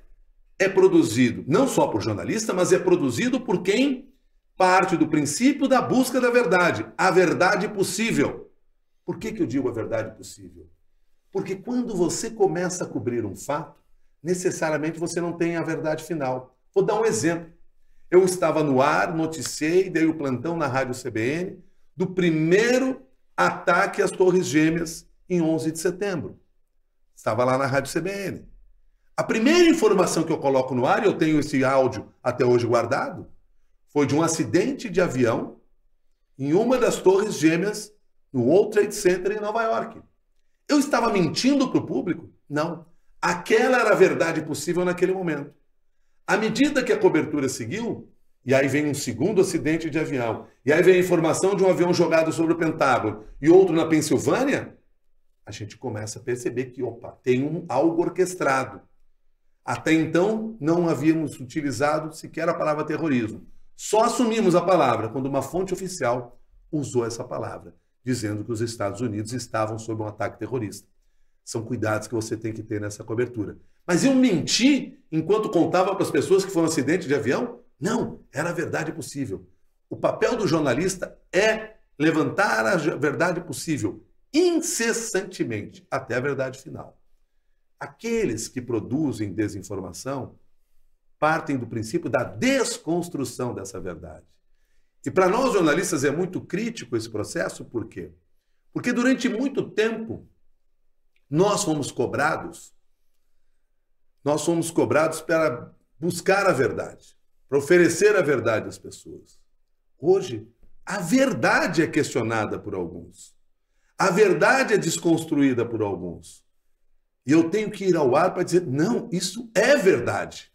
é produzido não só por jornalista, mas é produzido por quem parte do princípio da busca da verdade, a verdade possível. Por que, que eu digo a verdade possível? Porque quando você começa a cobrir um fato, necessariamente você não tem a verdade final. Vou dar um exemplo. Eu estava no ar, noticiei, dei o plantão na Rádio CBN do primeiro ataque às Torres Gêmeas em 11 de setembro. Estava lá na Rádio CBN. A primeira informação que eu coloco no ar, e eu tenho esse áudio até hoje guardado, foi de um acidente de avião em uma das torres gêmeas no World Trade Center em Nova York. Eu estava mentindo para o público? Não. Aquela era a verdade possível naquele momento. À medida que a cobertura seguiu, e aí vem um segundo acidente de avião, e aí vem a informação de um avião jogado sobre o Pentágono e outro na Pensilvânia, a gente começa a perceber que, opa, tem um algo orquestrado. Até então, não havíamos utilizado sequer a palavra terrorismo. Só assumimos a palavra quando uma fonte oficial usou essa palavra, dizendo que os Estados Unidos estavam sob um ataque terrorista. São cuidados que você tem que ter nessa cobertura. Mas eu menti enquanto contava para as pessoas que foi um acidente de avião? Não, era a verdade possível. O papel do jornalista é levantar a verdade possível incessantemente até a verdade final. Aqueles que produzem desinformação partem do princípio da desconstrução dessa verdade. E para nós jornalistas é muito crítico esse processo, por quê? Porque durante muito tempo nós fomos cobrados, nós fomos cobrados para buscar a verdade, para oferecer a verdade às pessoas. Hoje, a verdade é questionada por alguns. A verdade é desconstruída por alguns. E eu tenho que ir ao ar para dizer: não, isso é verdade.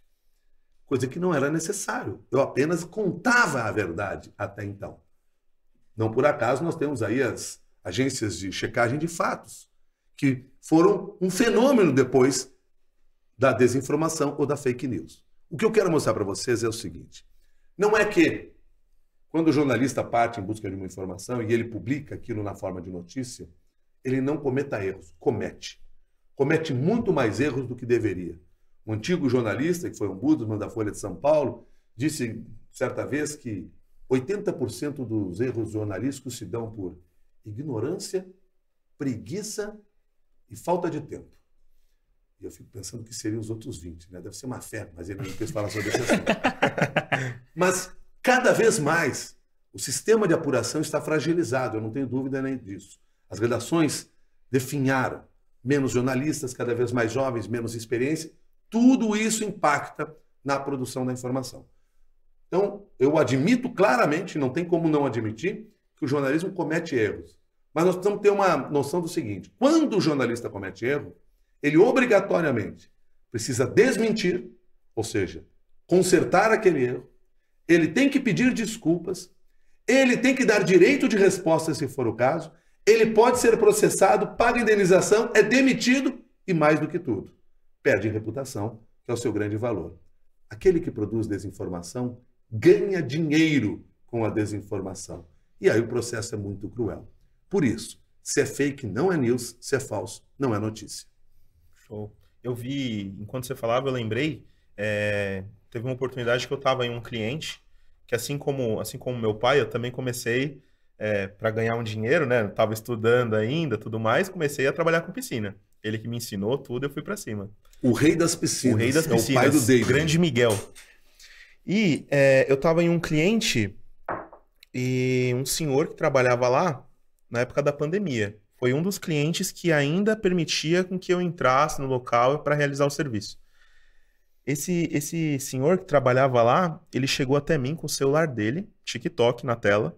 Coisa que não era necessário. Eu apenas contava a verdade até então. Não por acaso nós temos aí as agências de checagem de fatos, que foram um fenômeno depois da desinformação ou da fake news. O que eu quero mostrar para vocês é o seguinte: não é que quando o jornalista parte em busca de uma informação e ele publica aquilo na forma de notícia, ele não cometa erros, comete comete muito mais erros do que deveria. Um antigo jornalista, que foi um ombudsman da Folha de São Paulo, disse certa vez que 80% dos erros jornalísticos se dão por ignorância, preguiça e falta de tempo. E eu fico pensando que seriam os outros 20, né? Deve ser uma fé, mas ele não quis falar sobre esse assunto. mas, cada vez mais, o sistema de apuração está fragilizado, eu não tenho dúvida nem disso. As redações definharam menos jornalistas, cada vez mais jovens, menos experiência. Tudo isso impacta na produção da informação. Então, eu admito claramente, não tem como não admitir, que o jornalismo comete erros. Mas nós precisamos ter uma noção do seguinte: quando o jornalista comete erro, ele obrigatoriamente precisa desmentir, ou seja, consertar aquele erro, ele tem que pedir desculpas, ele tem que dar direito de resposta se for o caso, ele pode ser processado, paga indenização, é demitido e, mais do que tudo, perde em reputação, que é o seu grande valor. Aquele que produz desinformação ganha dinheiro com a desinformação. E aí o processo é muito cruel. Por isso, se é fake, não é news, se é falso, não é notícia. Show. Eu vi, enquanto você falava, eu lembrei, é, teve uma oportunidade que eu estava em um cliente, que assim como, assim como meu pai, eu também comecei é, para ganhar um dinheiro, né? tava estudando ainda, tudo mais, comecei a trabalhar com piscina. Ele que me ensinou tudo, eu fui para cima. O rei das piscinas. O rei das piscinas. É o pai do David. Grande Miguel. E é, eu tava em um cliente e um senhor que trabalhava lá na época da pandemia. Foi um dos clientes que ainda permitia com que eu entrasse no local para realizar o serviço. Esse, esse senhor que trabalhava lá, ele chegou até mim com o celular dele, TikTok na tela,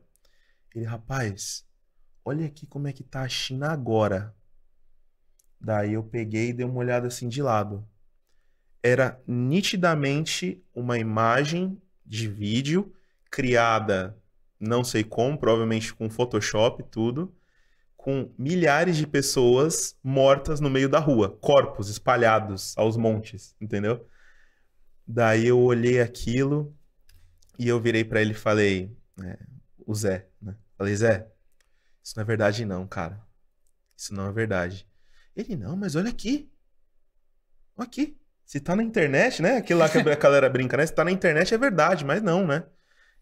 ele, rapaz, olha aqui como é que tá a China agora. Daí eu peguei e dei uma olhada assim de lado. Era nitidamente uma imagem de vídeo criada, não sei como, provavelmente com Photoshop, tudo, com milhares de pessoas mortas no meio da rua, corpos espalhados aos montes, entendeu? Daí eu olhei aquilo e eu virei para ele e falei, é, o Zé, né? Falei, Zé, isso não é verdade não, cara. Isso não é verdade. Ele, não, mas olha aqui. Olha aqui. Se tá na internet, né? Aquilo lá que a galera brinca, né? Se tá na internet é verdade, mas não, né?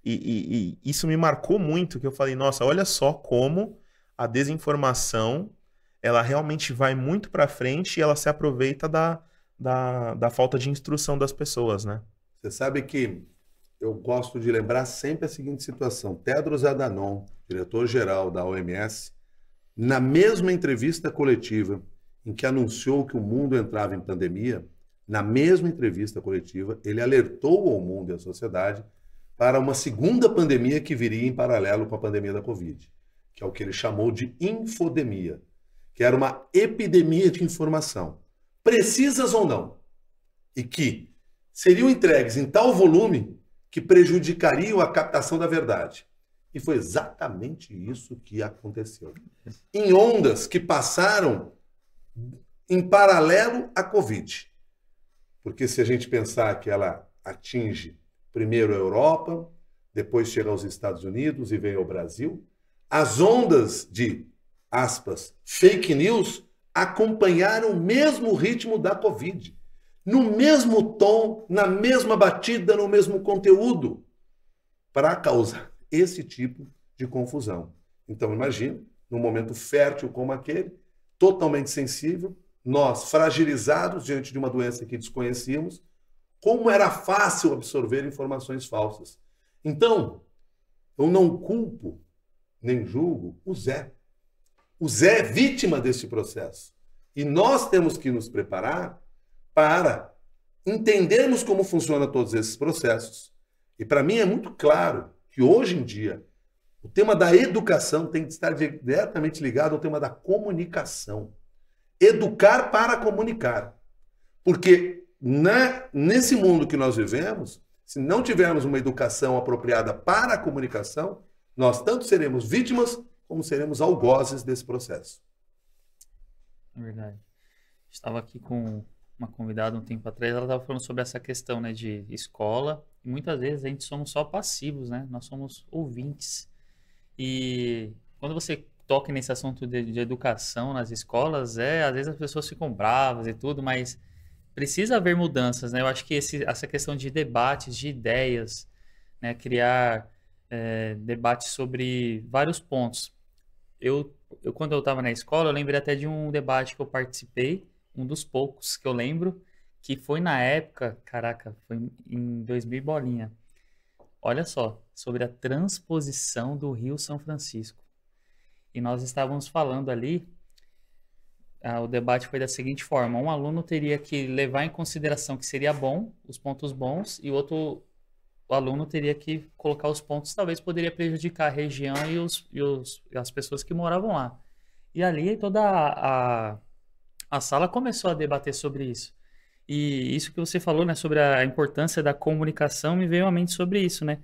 E, e, e, isso me marcou muito, que eu falei, nossa, olha só como a desinformação, ela realmente vai muito pra frente e ela se aproveita da, da, da falta de instrução das pessoas, né? Você sabe que eu gosto de lembrar sempre a seguinte situação. Tedros Adhanom, diretor-geral da OMS, na mesma entrevista coletiva em que anunciou que o mundo entrava em pandemia, na mesma entrevista coletiva, ele alertou ao mundo e à sociedade para uma segunda pandemia que viria em paralelo com a pandemia da Covid, que é o que ele chamou de infodemia, que era uma epidemia de informação, precisas ou não, e que seriam entregues em tal volume que prejudicariam a captação da verdade. E foi exatamente isso que aconteceu. Em ondas que passaram em paralelo à Covid. Porque se a gente pensar que ela atinge primeiro a Europa, depois chega aos Estados Unidos e vem ao Brasil, as ondas de, aspas, fake news acompanharam o mesmo ritmo da Covid no mesmo tom, na mesma batida, no mesmo conteúdo, para causar esse tipo de confusão. Então, imagine, num momento fértil como aquele, totalmente sensível, nós fragilizados diante de uma doença que desconhecíamos, como era fácil absorver informações falsas. Então, eu não culpo nem julgo o Zé. O Zé é vítima desse processo. E nós temos que nos preparar para entendermos como funciona todos esses processos. E para mim é muito claro que hoje em dia o tema da educação tem que estar diretamente ligado ao tema da comunicação. Educar para comunicar. Porque na, nesse mundo que nós vivemos, se não tivermos uma educação apropriada para a comunicação, nós tanto seremos vítimas como seremos algozes desse processo. É verdade. Estava aqui com uma convidada um tempo atrás, ela estava falando sobre essa questão né, de escola. E muitas vezes a gente somos só passivos, né? Nós somos ouvintes. E quando você toca nesse assunto de, de educação nas escolas, é às vezes as pessoas ficam bravas e tudo, mas precisa haver mudanças, né? Eu acho que esse, essa questão de debates, de ideias, né? criar é, debates sobre vários pontos. Eu, eu quando eu estava na escola, eu lembrei até de um debate que eu participei, um dos poucos que eu lembro, que foi na época, caraca, foi em 2000 bolinha. Olha só, sobre a transposição do Rio São Francisco. E nós estávamos falando ali, ah, o debate foi da seguinte forma: um aluno teria que levar em consideração que seria bom, os pontos bons, e outro o aluno teria que colocar os pontos, talvez poderia prejudicar a região e, os, e os, as pessoas que moravam lá. E ali toda a, a a sala começou a debater sobre isso. E isso que você falou, né, sobre a importância da comunicação, me veio à mente sobre isso, né?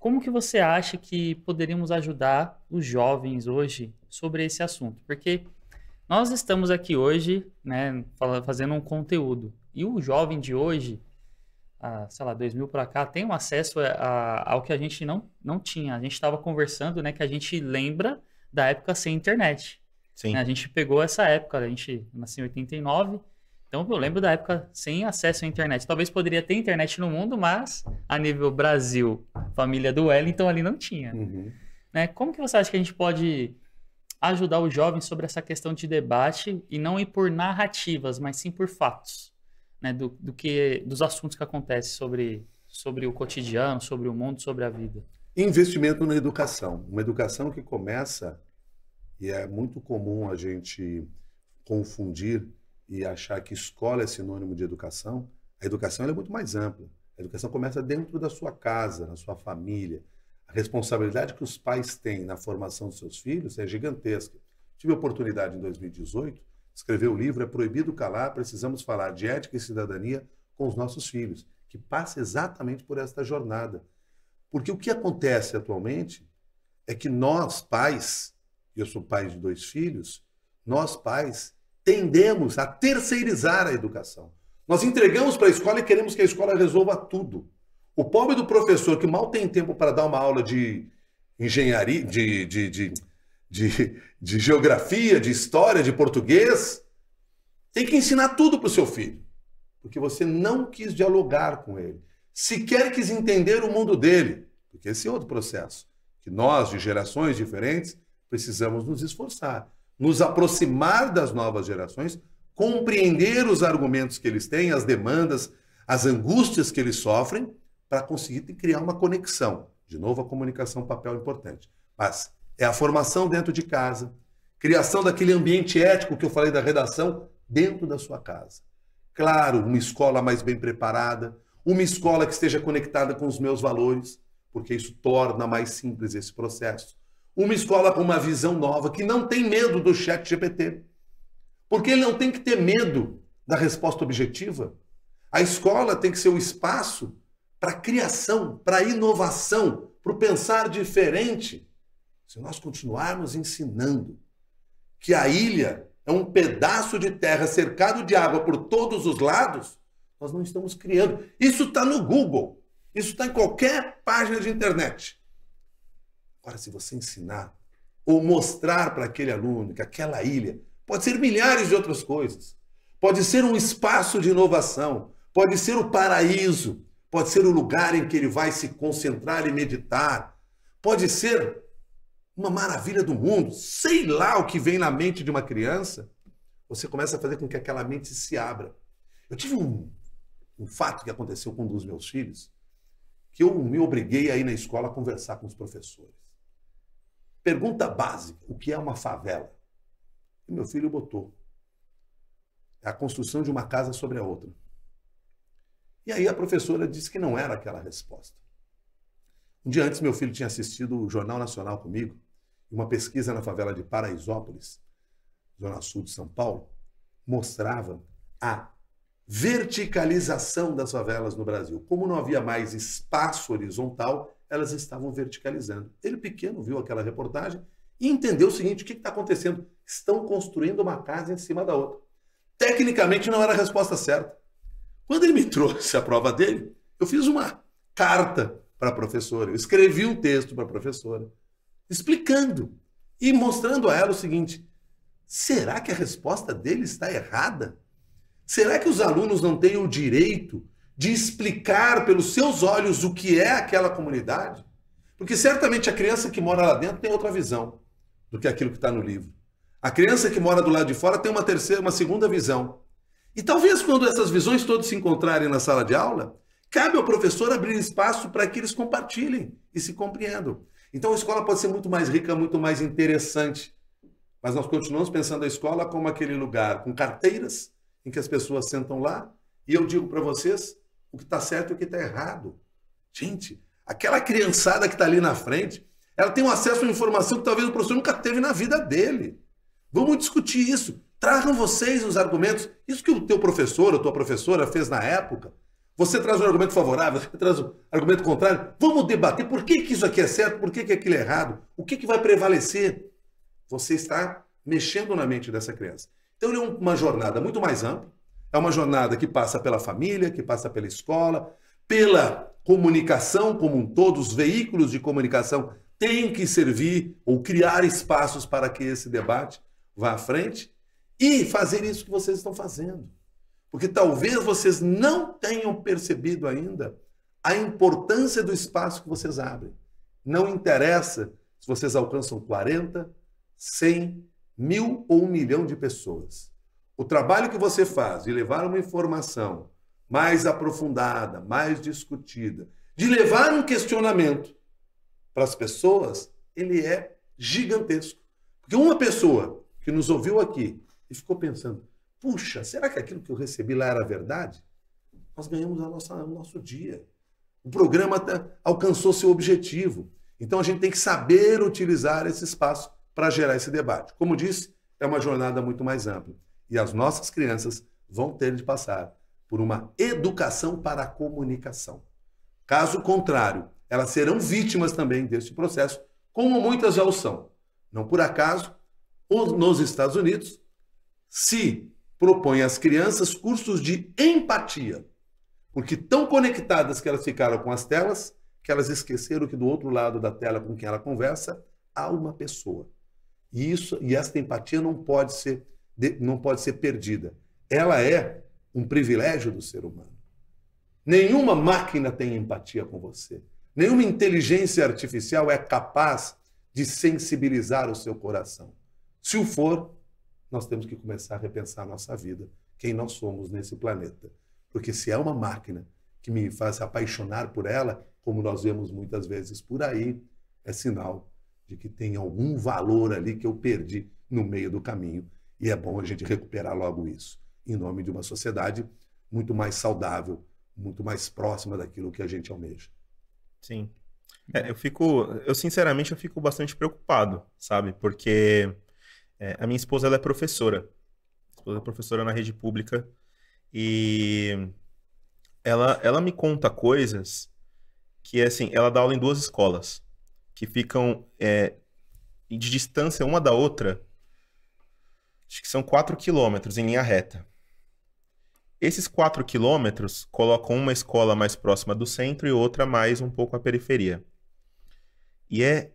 Como que você acha que poderíamos ajudar os jovens hoje sobre esse assunto? Porque nós estamos aqui hoje, né, fazendo um conteúdo. E o jovem de hoje, sei lá, 2000 para cá, tem um acesso a, a, ao que a gente não, não tinha. A gente estava conversando, né, que a gente lembra da época sem internet. Sim. Né? A gente pegou essa época, a gente nasceu em 89, então eu lembro da época sem acesso à internet. Talvez poderia ter internet no mundo, mas a nível Brasil, família do Wellington ali não tinha. Uhum. Né? Como que você acha que a gente pode ajudar os jovens sobre essa questão de debate e não ir por narrativas, mas sim por fatos, né? do, do que dos assuntos que acontecem sobre sobre o cotidiano, sobre o mundo, sobre a vida. Investimento na educação, uma educação que começa e é muito comum a gente confundir e achar que escola é sinônimo de educação. A educação é muito mais ampla. A educação começa dentro da sua casa, na sua família. A responsabilidade que os pais têm na formação dos seus filhos é gigantesca. Tive a oportunidade em 2018 escrever o livro É Proibido Calar, Precisamos Falar de Ética e Cidadania com os Nossos Filhos, que passa exatamente por esta jornada. Porque o que acontece atualmente é que nós, pais, eu sou pai de dois filhos, nós pais tendemos a terceirizar a educação. Nós entregamos para a escola e queremos que a escola resolva tudo. O pobre do professor que mal tem tempo para dar uma aula de engenharia, de, de, de, de, geografia, de história, de português, tem que ensinar tudo para o seu filho, porque você não quis dialogar com ele, sequer quis entender o mundo dele, porque esse é outro processo que nós, de gerações diferentes, precisamos nos esforçar, nos aproximar das novas gerações, compreender os argumentos que eles têm, as demandas, as angústias que eles sofrem, para conseguir criar uma conexão. De novo, a comunicação é um papel importante. Mas é a formação dentro de casa, criação daquele ambiente ético que eu falei da redação dentro da sua casa. Claro, uma escola mais bem preparada, uma escola que esteja conectada com os meus valores, porque isso torna mais simples esse processo. Uma escola com uma visão nova, que não tem medo do chat GPT. Porque ele não tem que ter medo da resposta objetiva. A escola tem que ser o um espaço para criação, para inovação, para o pensar diferente. Se nós continuarmos ensinando que a ilha é um pedaço de terra cercado de água por todos os lados, nós não estamos criando. Isso está no Google, isso está em qualquer página de internet. Agora, se você ensinar ou mostrar para aquele aluno que aquela ilha pode ser milhares de outras coisas, pode ser um espaço de inovação, pode ser o paraíso, pode ser o lugar em que ele vai se concentrar e meditar, pode ser uma maravilha do mundo, sei lá o que vem na mente de uma criança, você começa a fazer com que aquela mente se abra. Eu tive um, um fato que aconteceu com um dos meus filhos, que eu me obriguei a ir na escola a conversar com os professores. Pergunta básica: o que é uma favela? E meu filho botou. É a construção de uma casa sobre a outra. E aí a professora disse que não era aquela resposta. Um dia antes, meu filho tinha assistido o Jornal Nacional comigo, uma pesquisa na favela de Paraisópolis, zona sul de São Paulo, mostrava a verticalização das favelas no Brasil. Como não havia mais espaço horizontal, elas estavam verticalizando. Ele pequeno viu aquela reportagem e entendeu o seguinte: o que está acontecendo? Estão construindo uma casa em cima da outra. Tecnicamente não era a resposta certa. Quando ele me trouxe a prova dele, eu fiz uma carta para a professora, eu escrevi um texto para a professora, explicando e mostrando a ela o seguinte: será que a resposta dele está errada? Será que os alunos não têm o direito de explicar pelos seus olhos o que é aquela comunidade, porque certamente a criança que mora lá dentro tem outra visão do que aquilo que está no livro. A criança que mora do lado de fora tem uma terceira, uma segunda visão. E talvez quando essas visões todas se encontrarem na sala de aula, cabe ao professor abrir espaço para que eles compartilhem e se compreendam. Então a escola pode ser muito mais rica, muito mais interessante. Mas nós continuamos pensando a escola como aquele lugar com carteiras em que as pessoas sentam lá. E eu digo para vocês, o que está certo e o que está errado. Gente, aquela criançada que está ali na frente, ela tem um acesso a uma informação que talvez o professor nunca teve na vida dele. Vamos discutir isso. Tragam vocês os argumentos. Isso que o teu professor, a tua professora fez na época. Você traz um argumento favorável, você traz um argumento contrário. Vamos debater por que, que isso aqui é certo, por que, que aquilo é errado, o que, que vai prevalecer. Você está mexendo na mente dessa criança. Então, é uma jornada muito mais ampla, é uma jornada que passa pela família, que passa pela escola, pela comunicação como um todo, os veículos de comunicação têm que servir ou criar espaços para que esse debate vá à frente e fazer isso que vocês estão fazendo. Porque talvez vocês não tenham percebido ainda a importância do espaço que vocês abrem. Não interessa se vocês alcançam 40, 100, mil ou um milhão de pessoas o trabalho que você faz de levar uma informação mais aprofundada, mais discutida, de levar um questionamento para as pessoas, ele é gigantesco. Porque uma pessoa que nos ouviu aqui e ficou pensando: puxa, será que aquilo que eu recebi lá era verdade? Nós ganhamos a nossa, o nosso dia. O programa tá, alcançou seu objetivo. Então a gente tem que saber utilizar esse espaço para gerar esse debate. Como disse, é uma jornada muito mais ampla. E as nossas crianças vão ter de passar por uma educação para a comunicação. Caso contrário, elas serão vítimas também deste processo, como muitas já o são. Não por acaso, nos Estados Unidos, se propõe às crianças cursos de empatia, porque tão conectadas que elas ficaram com as telas, que elas esqueceram que do outro lado da tela com quem ela conversa há uma pessoa. E isso e essa empatia não pode ser não pode ser perdida. Ela é um privilégio do ser humano. Nenhuma máquina tem empatia com você. Nenhuma inteligência artificial é capaz de sensibilizar o seu coração. Se o for, nós temos que começar a repensar a nossa vida, quem nós somos nesse planeta. Porque se é uma máquina que me faz apaixonar por ela, como nós vemos muitas vezes por aí, é sinal de que tem algum valor ali que eu perdi no meio do caminho. E é bom a gente recuperar logo isso, em nome de uma sociedade muito mais saudável, muito mais próxima daquilo que a gente almeja. Sim. É, eu fico, eu sinceramente eu fico bastante preocupado, sabe? Porque é, a minha esposa ela é professora, esposa é professora na rede pública e ela, ela me conta coisas que assim, ela dá aula em duas escolas que ficam é, de distância uma da outra acho que são 4 quilômetros em linha reta. Esses 4 quilômetros colocam uma escola mais próxima do centro e outra mais um pouco à periferia. E é,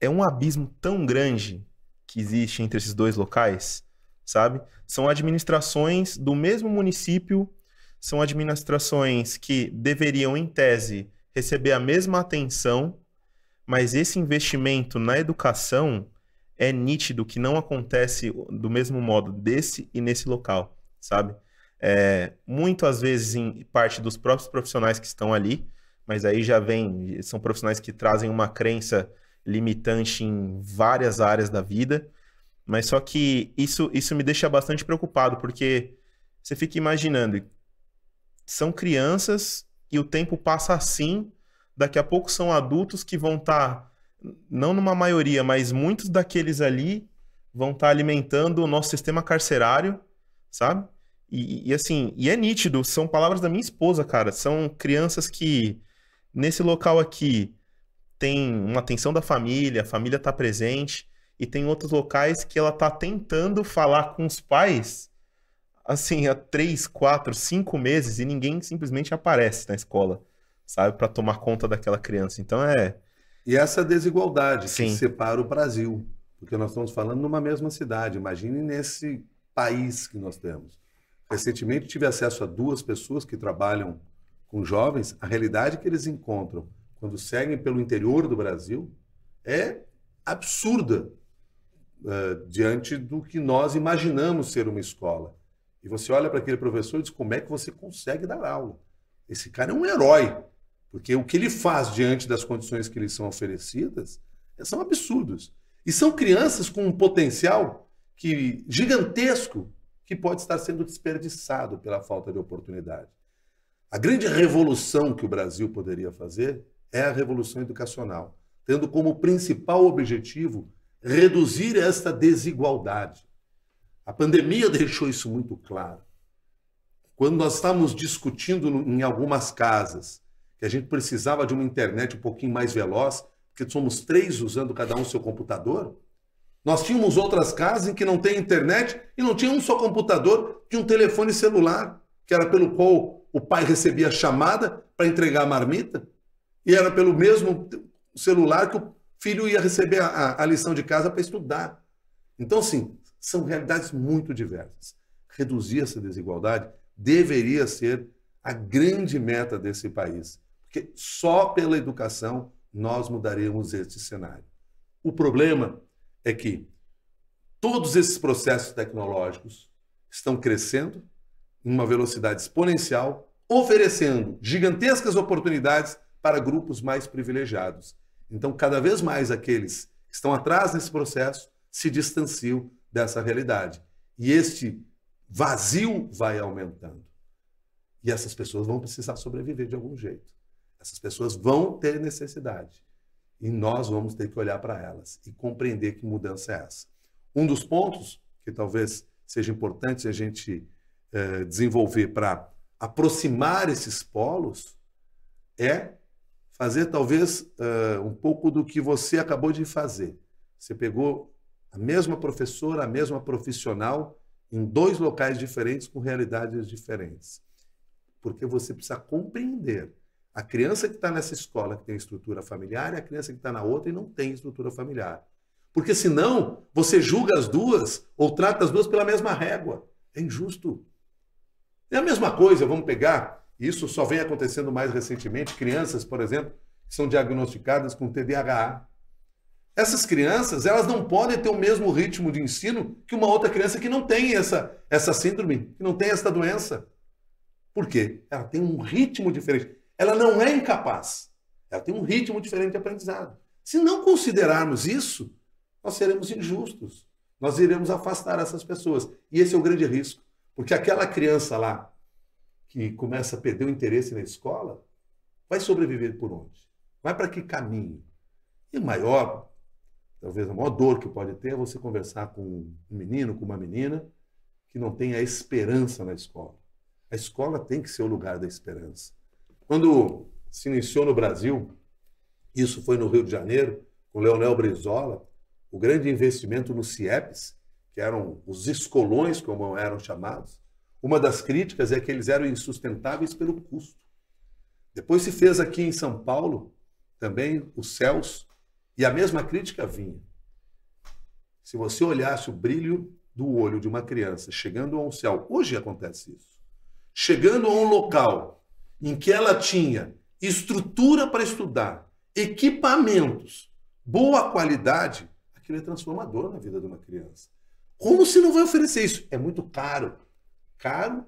é um abismo tão grande que existe entre esses dois locais, sabe? São administrações do mesmo município, são administrações que deveriam, em tese, receber a mesma atenção, mas esse investimento na educação é nítido que não acontece do mesmo modo desse e nesse local, sabe? É, às vezes em parte dos próprios profissionais que estão ali, mas aí já vem, são profissionais que trazem uma crença limitante em várias áreas da vida, mas só que isso, isso me deixa bastante preocupado, porque você fica imaginando, são crianças e o tempo passa assim, daqui a pouco são adultos que vão estar tá não numa maioria, mas muitos daqueles ali vão estar tá alimentando o nosso sistema carcerário, sabe? E, e, assim, e é nítido, são palavras da minha esposa, cara. São crianças que nesse local aqui tem uma atenção da família, a família está presente, e tem outros locais que ela está tentando falar com os pais, assim, há três, quatro, cinco meses, e ninguém simplesmente aparece na escola, sabe, para tomar conta daquela criança. Então é e essa desigualdade Sim. que separa o Brasil, porque nós estamos falando numa mesma cidade, imagine nesse país que nós temos. Recentemente tive acesso a duas pessoas que trabalham com jovens, a realidade que eles encontram quando seguem pelo interior do Brasil é absurda uh, diante do que nós imaginamos ser uma escola. E você olha para aquele professor e diz: como é que você consegue dar aula? Esse cara é um herói. Porque o que ele faz diante das condições que lhe são oferecidas é, são absurdos. E são crianças com um potencial que gigantesco que pode estar sendo desperdiçado pela falta de oportunidade. A grande revolução que o Brasil poderia fazer é a revolução educacional, tendo como principal objetivo reduzir esta desigualdade. A pandemia deixou isso muito claro. Quando nós estamos discutindo em algumas casas que a gente precisava de uma internet um pouquinho mais veloz, porque somos três usando cada um seu computador. Nós tínhamos outras casas em que não tem internet e não tinha um só computador, tinha um telefone celular, que era pelo qual o pai recebia a chamada para entregar a marmita, e era pelo mesmo celular que o filho ia receber a, a lição de casa para estudar. Então, sim, são realidades muito diversas. Reduzir essa desigualdade deveria ser a grande meta desse país. Porque só pela educação nós mudaremos este cenário. O problema é que todos esses processos tecnológicos estão crescendo em uma velocidade exponencial, oferecendo gigantescas oportunidades para grupos mais privilegiados. Então, cada vez mais aqueles que estão atrás desse processo se distanciam dessa realidade. E este vazio vai aumentando. E essas pessoas vão precisar sobreviver de algum jeito. Essas pessoas vão ter necessidade e nós vamos ter que olhar para elas e compreender que mudança é essa. Um dos pontos que talvez seja importante a gente eh, desenvolver para aproximar esses polos é fazer talvez eh, um pouco do que você acabou de fazer. Você pegou a mesma professora, a mesma profissional em dois locais diferentes com realidades diferentes. Porque você precisa compreender a criança que está nessa escola que tem estrutura familiar e é a criança que está na outra e não tem estrutura familiar. Porque senão você julga as duas ou trata as duas pela mesma régua. É injusto. É a mesma coisa, vamos pegar, isso só vem acontecendo mais recentemente, crianças, por exemplo, que são diagnosticadas com TDAH. Essas crianças, elas não podem ter o mesmo ritmo de ensino que uma outra criança que não tem essa, essa síndrome, que não tem essa doença. Por quê? Ela tem um ritmo diferente. Ela não é incapaz. Ela tem um ritmo diferente de aprendizado. Se não considerarmos isso, nós seremos injustos. Nós iremos afastar essas pessoas. E esse é o grande risco. Porque aquela criança lá que começa a perder o interesse na escola, vai sobreviver por onde? Vai para que caminho? E maior, talvez a maior dor que pode ter é você conversar com um menino, com uma menina que não tem a esperança na escola. A escola tem que ser o lugar da esperança. Quando se iniciou no Brasil, isso foi no Rio de Janeiro, com Leonel Brizola, o grande investimento no CIEPs, que eram os escolões, como eram chamados, uma das críticas é que eles eram insustentáveis pelo custo. Depois se fez aqui em São Paulo também os céus, e a mesma crítica vinha. Se você olhasse o brilho do olho de uma criança chegando a um céu, hoje acontece isso, chegando a um local em que ela tinha estrutura para estudar, equipamentos, boa qualidade, aquilo é transformador na vida de uma criança. Como se não vai oferecer isso? É muito caro. Caro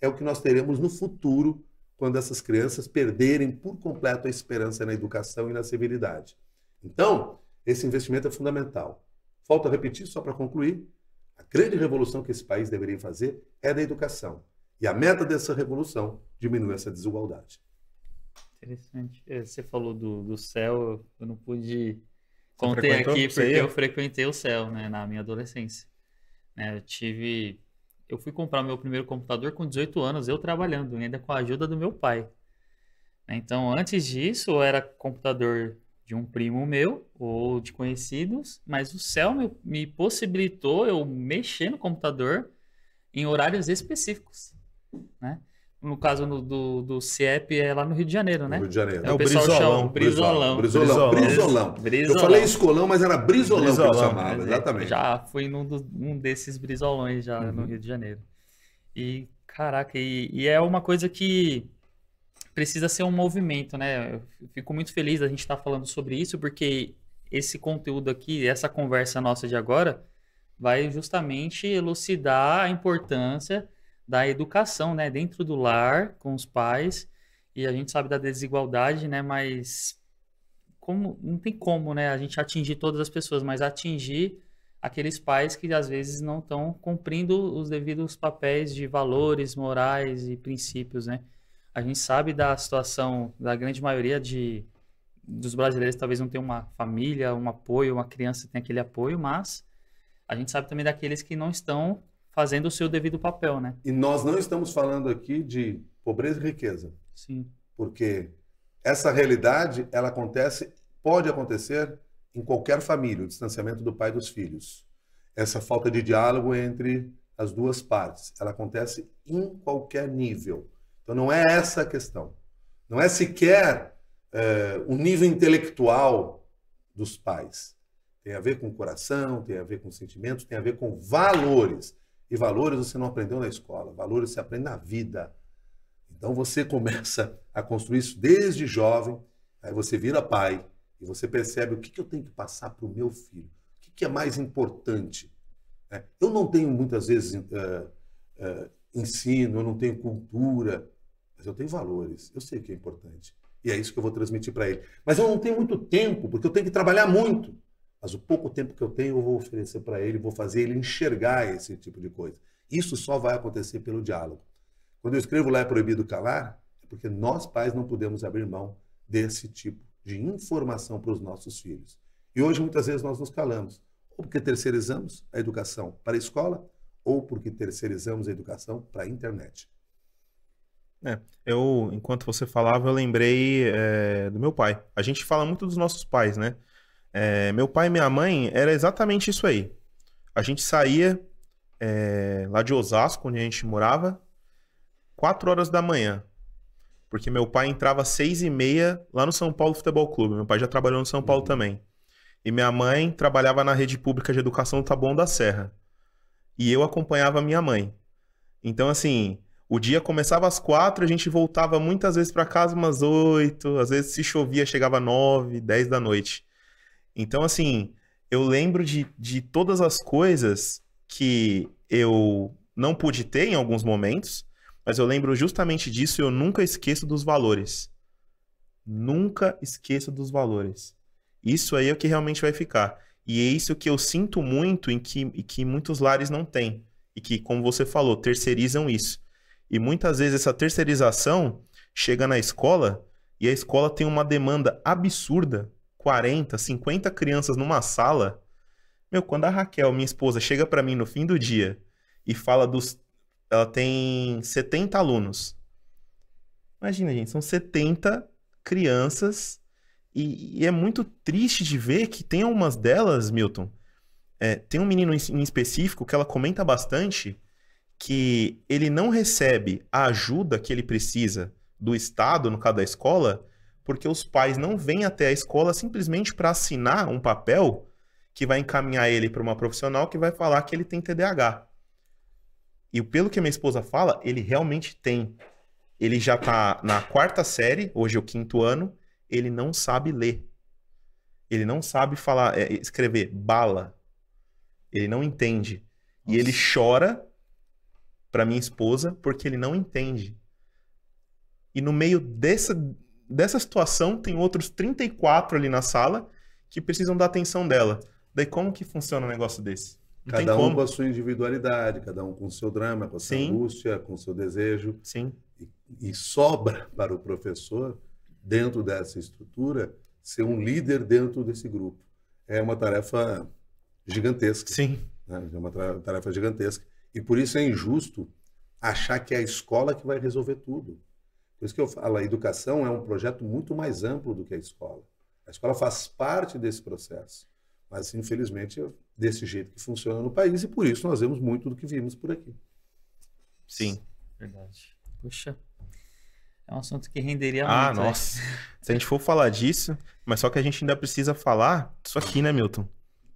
é o que nós teremos no futuro quando essas crianças perderem por completo a esperança na educação e na civilidade. Então, esse investimento é fundamental. Falta repetir, só para concluir, a grande revolução que esse país deveria fazer é da educação. E a meta dessa revolução diminuir essa desigualdade. Interessante. É, você falou do, do céu, eu não pude conter aqui porque eu frequentei o céu né, na minha adolescência. Né, eu tive. Eu fui comprar meu primeiro computador com 18 anos, eu trabalhando, ainda com a ajuda do meu pai. Né. Então, antes disso, era computador de um primo meu ou de conhecidos, mas o céu me possibilitou eu mexer no computador em horários específicos né? No caso no, do, do CIEP é lá no Rio de Janeiro, né? No Rio de Janeiro. É, o, é o Brizolão, chama, Brizolão. Brizolão. Brizolão. Brizolão. Brizolão. Eu falei escolão, mas era Brizolão, Brizolão que eu chamava, exatamente. Já fui num do, desses Brizolões já uhum. no Rio de Janeiro. E, caraca, e, e é uma coisa que precisa ser um movimento, né? Eu fico muito feliz da gente estar tá falando sobre isso, porque esse conteúdo aqui, essa conversa nossa de agora, vai justamente elucidar a importância da educação, né? Dentro do lar, com os pais. E a gente sabe da desigualdade, né? Mas como não tem como, né? A gente atingir todas as pessoas, mas atingir aqueles pais que às vezes não estão cumprindo os devidos papéis de valores morais e princípios, né? A gente sabe da situação da grande maioria de dos brasileiros talvez não tenha uma família, um apoio, uma criança tem aquele apoio, mas a gente sabe também daqueles que não estão fazendo o seu devido papel, né? E nós não estamos falando aqui de pobreza e riqueza. Sim. Porque essa realidade, ela acontece, pode acontecer em qualquer família, o distanciamento do pai dos filhos. Essa falta de diálogo entre as duas partes, ela acontece em qualquer nível. Então não é essa a questão. Não é sequer é, o nível intelectual dos pais. Tem a ver com o coração, tem a ver com sentimentos, tem a ver com valores. E valores você não aprendeu na escola, valores você aprende na vida. Então você começa a construir isso desde jovem, aí você vira pai e você percebe o que, que eu tenho que passar para o meu filho, o que, que é mais importante. Né? Eu não tenho muitas vezes uh, uh, ensino, eu não tenho cultura, mas eu tenho valores, eu sei o que é importante. E é isso que eu vou transmitir para ele. Mas eu não tenho muito tempo, porque eu tenho que trabalhar muito. Mas o pouco tempo que eu tenho, eu vou oferecer para ele, vou fazer ele enxergar esse tipo de coisa. Isso só vai acontecer pelo diálogo. Quando eu escrevo lá é proibido calar, é porque nós pais não podemos abrir mão desse tipo de informação para os nossos filhos. E hoje muitas vezes nós nos calamos, ou porque terceirizamos a educação para a escola, ou porque terceirizamos a educação para a internet. É, eu, enquanto você falava, eu lembrei é, do meu pai. A gente fala muito dos nossos pais, né? É, meu pai e minha mãe era exatamente isso aí. A gente saía é, lá de Osasco, onde a gente morava, 4 horas da manhã. Porque meu pai entrava às 6 e meia lá no São Paulo Futebol Clube. Meu pai já trabalhou no São Paulo uhum. também. E minha mãe trabalhava na rede pública de educação do Taboão da Serra. E eu acompanhava minha mãe. Então, assim, o dia começava às quatro, a gente voltava muitas vezes para casa umas oito, às vezes se chovia chegava nove, dez da noite. Então, assim, eu lembro de, de todas as coisas que eu não pude ter em alguns momentos, mas eu lembro justamente disso e eu nunca esqueço dos valores. Nunca esqueça dos valores. Isso aí é o que realmente vai ficar. E é isso que eu sinto muito em que, e que muitos lares não têm. E que, como você falou, terceirizam isso. E muitas vezes essa terceirização chega na escola e a escola tem uma demanda absurda 40, 50 crianças numa sala. Meu, quando a Raquel, minha esposa, chega para mim no fim do dia e fala dos. Ela tem 70 alunos. Imagina, gente, são 70 crianças. E, e é muito triste de ver que tem algumas delas, Milton. É, tem um menino em específico que ela comenta bastante que ele não recebe a ajuda que ele precisa do Estado, no caso da escola, porque os pais não vêm até a escola simplesmente para assinar um papel que vai encaminhar ele para uma profissional que vai falar que ele tem TDAH. E pelo que minha esposa fala, ele realmente tem. Ele já está na quarta série, hoje é o quinto ano, ele não sabe ler. Ele não sabe falar, é, escrever bala. Ele não entende. Nossa. E ele chora para minha esposa porque ele não entende. E no meio dessa, dessa situação, tem outros 34 ali na sala que precisam da atenção dela. Daí como que funciona um negócio desse? Não cada um com a sua individualidade, cada um com o seu drama, com a sua Sim. angústia, com o seu desejo. Sim. E, e sobra para o professor, dentro dessa estrutura, ser um líder dentro desse grupo. É uma tarefa gigantesca. Sim. Né? É uma tarefa gigantesca. E por isso é injusto achar que é a escola que vai resolver tudo. Por isso que eu falo, a educação é um projeto muito mais amplo do que a escola. A escola faz parte desse processo, mas infelizmente é desse jeito que funciona no país e por isso nós vemos muito do que vimos por aqui. Sim, verdade. Puxa, é um assunto que renderia ah, muito. Ah, nossa. Né? Se a gente for falar disso, mas só que a gente ainda precisa falar disso aqui, né, Milton?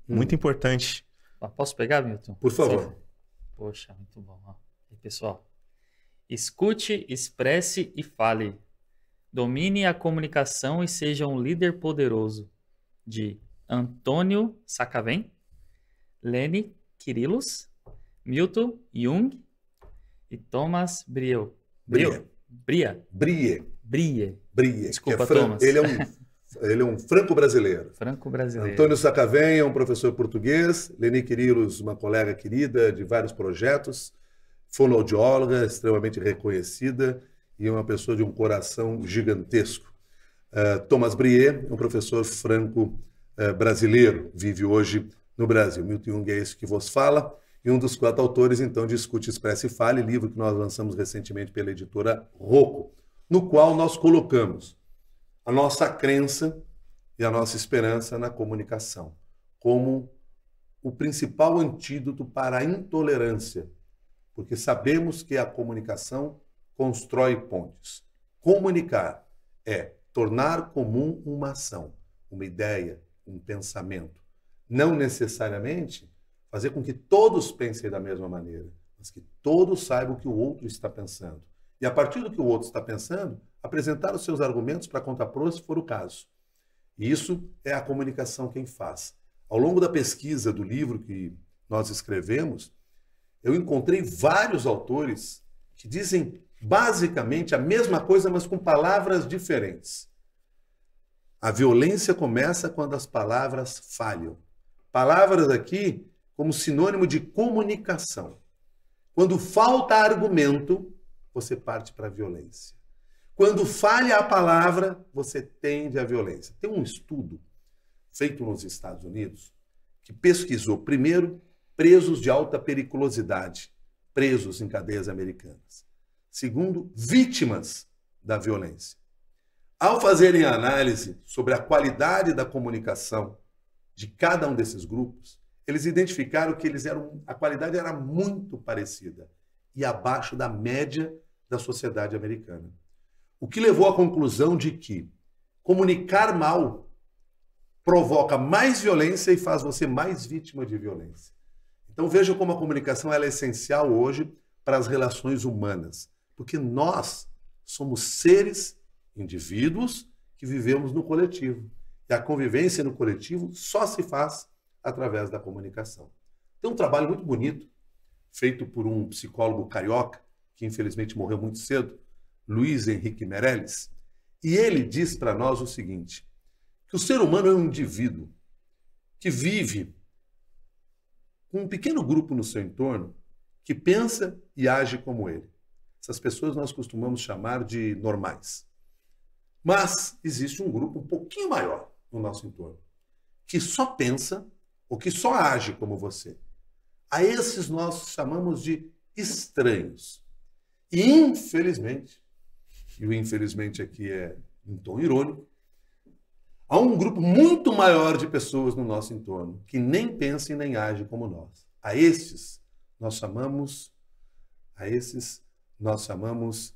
Hum. Muito hum. importante. Ah, posso pegar, Milton? Por favor. Poxa, muito bom. E pessoal, Escute, expresse e fale. Domine a comunicação e seja um líder poderoso. De Antônio Sacavém, Lene Quirilos, Milton Jung e Thomas Briel. Briel. Bria. Brie. Brie. Brie. É Desculpa, é Thomas. Ele é um Ele é um franco-brasileiro. Franco-brasileiro. Antônio Sacavém é um professor português, Leni Quirilos, uma colega querida de vários projetos fonoaudióloga extremamente reconhecida e uma pessoa de um coração gigantesco. Uh, Thomas Brier, um professor franco-brasileiro, eh, vive hoje no Brasil. Milton Jung é esse que vos fala e um dos quatro autores, então, de Escute, Expressa e Fale, livro que nós lançamos recentemente pela editora Rocco, no qual nós colocamos a nossa crença e a nossa esperança na comunicação como o principal antídoto para a intolerância porque sabemos que a comunicação constrói pontes. Comunicar é tornar comum uma ação, uma ideia, um pensamento. Não necessariamente fazer com que todos pensem da mesma maneira, mas que todos saibam o que o outro está pensando. E a partir do que o outro está pensando, apresentar os seus argumentos para contrapor, se for o caso. E isso é a comunicação quem faz. Ao longo da pesquisa do livro que nós escrevemos, eu encontrei vários autores que dizem basicamente a mesma coisa, mas com palavras diferentes. A violência começa quando as palavras falham. Palavras aqui como sinônimo de comunicação. Quando falta argumento, você parte para a violência. Quando falha a palavra, você tende à violência. Tem um estudo feito nos Estados Unidos que pesquisou primeiro presos de alta periculosidade, presos em cadeias americanas. Segundo, vítimas da violência. Ao fazerem a análise sobre a qualidade da comunicação de cada um desses grupos, eles identificaram que eles eram a qualidade era muito parecida e abaixo da média da sociedade americana. O que levou à conclusão de que comunicar mal provoca mais violência e faz você mais vítima de violência. Então veja como a comunicação é essencial hoje para as relações humanas, porque nós somos seres, indivíduos, que vivemos no coletivo. E a convivência no coletivo só se faz através da comunicação. Tem um trabalho muito bonito, feito por um psicólogo carioca, que infelizmente morreu muito cedo, Luiz Henrique Meirelles, e ele diz para nós o seguinte: que o ser humano é um indivíduo que vive com um pequeno grupo no seu entorno que pensa e age como ele. Essas pessoas nós costumamos chamar de normais. Mas existe um grupo um pouquinho maior no nosso entorno que só pensa ou que só age como você. A esses nós chamamos de estranhos. E infelizmente, e o infelizmente aqui é em tom irônico, Há um grupo muito maior de pessoas no nosso entorno que nem pensa e nem age como nós. A esses nós chamamos a esses nós chamamos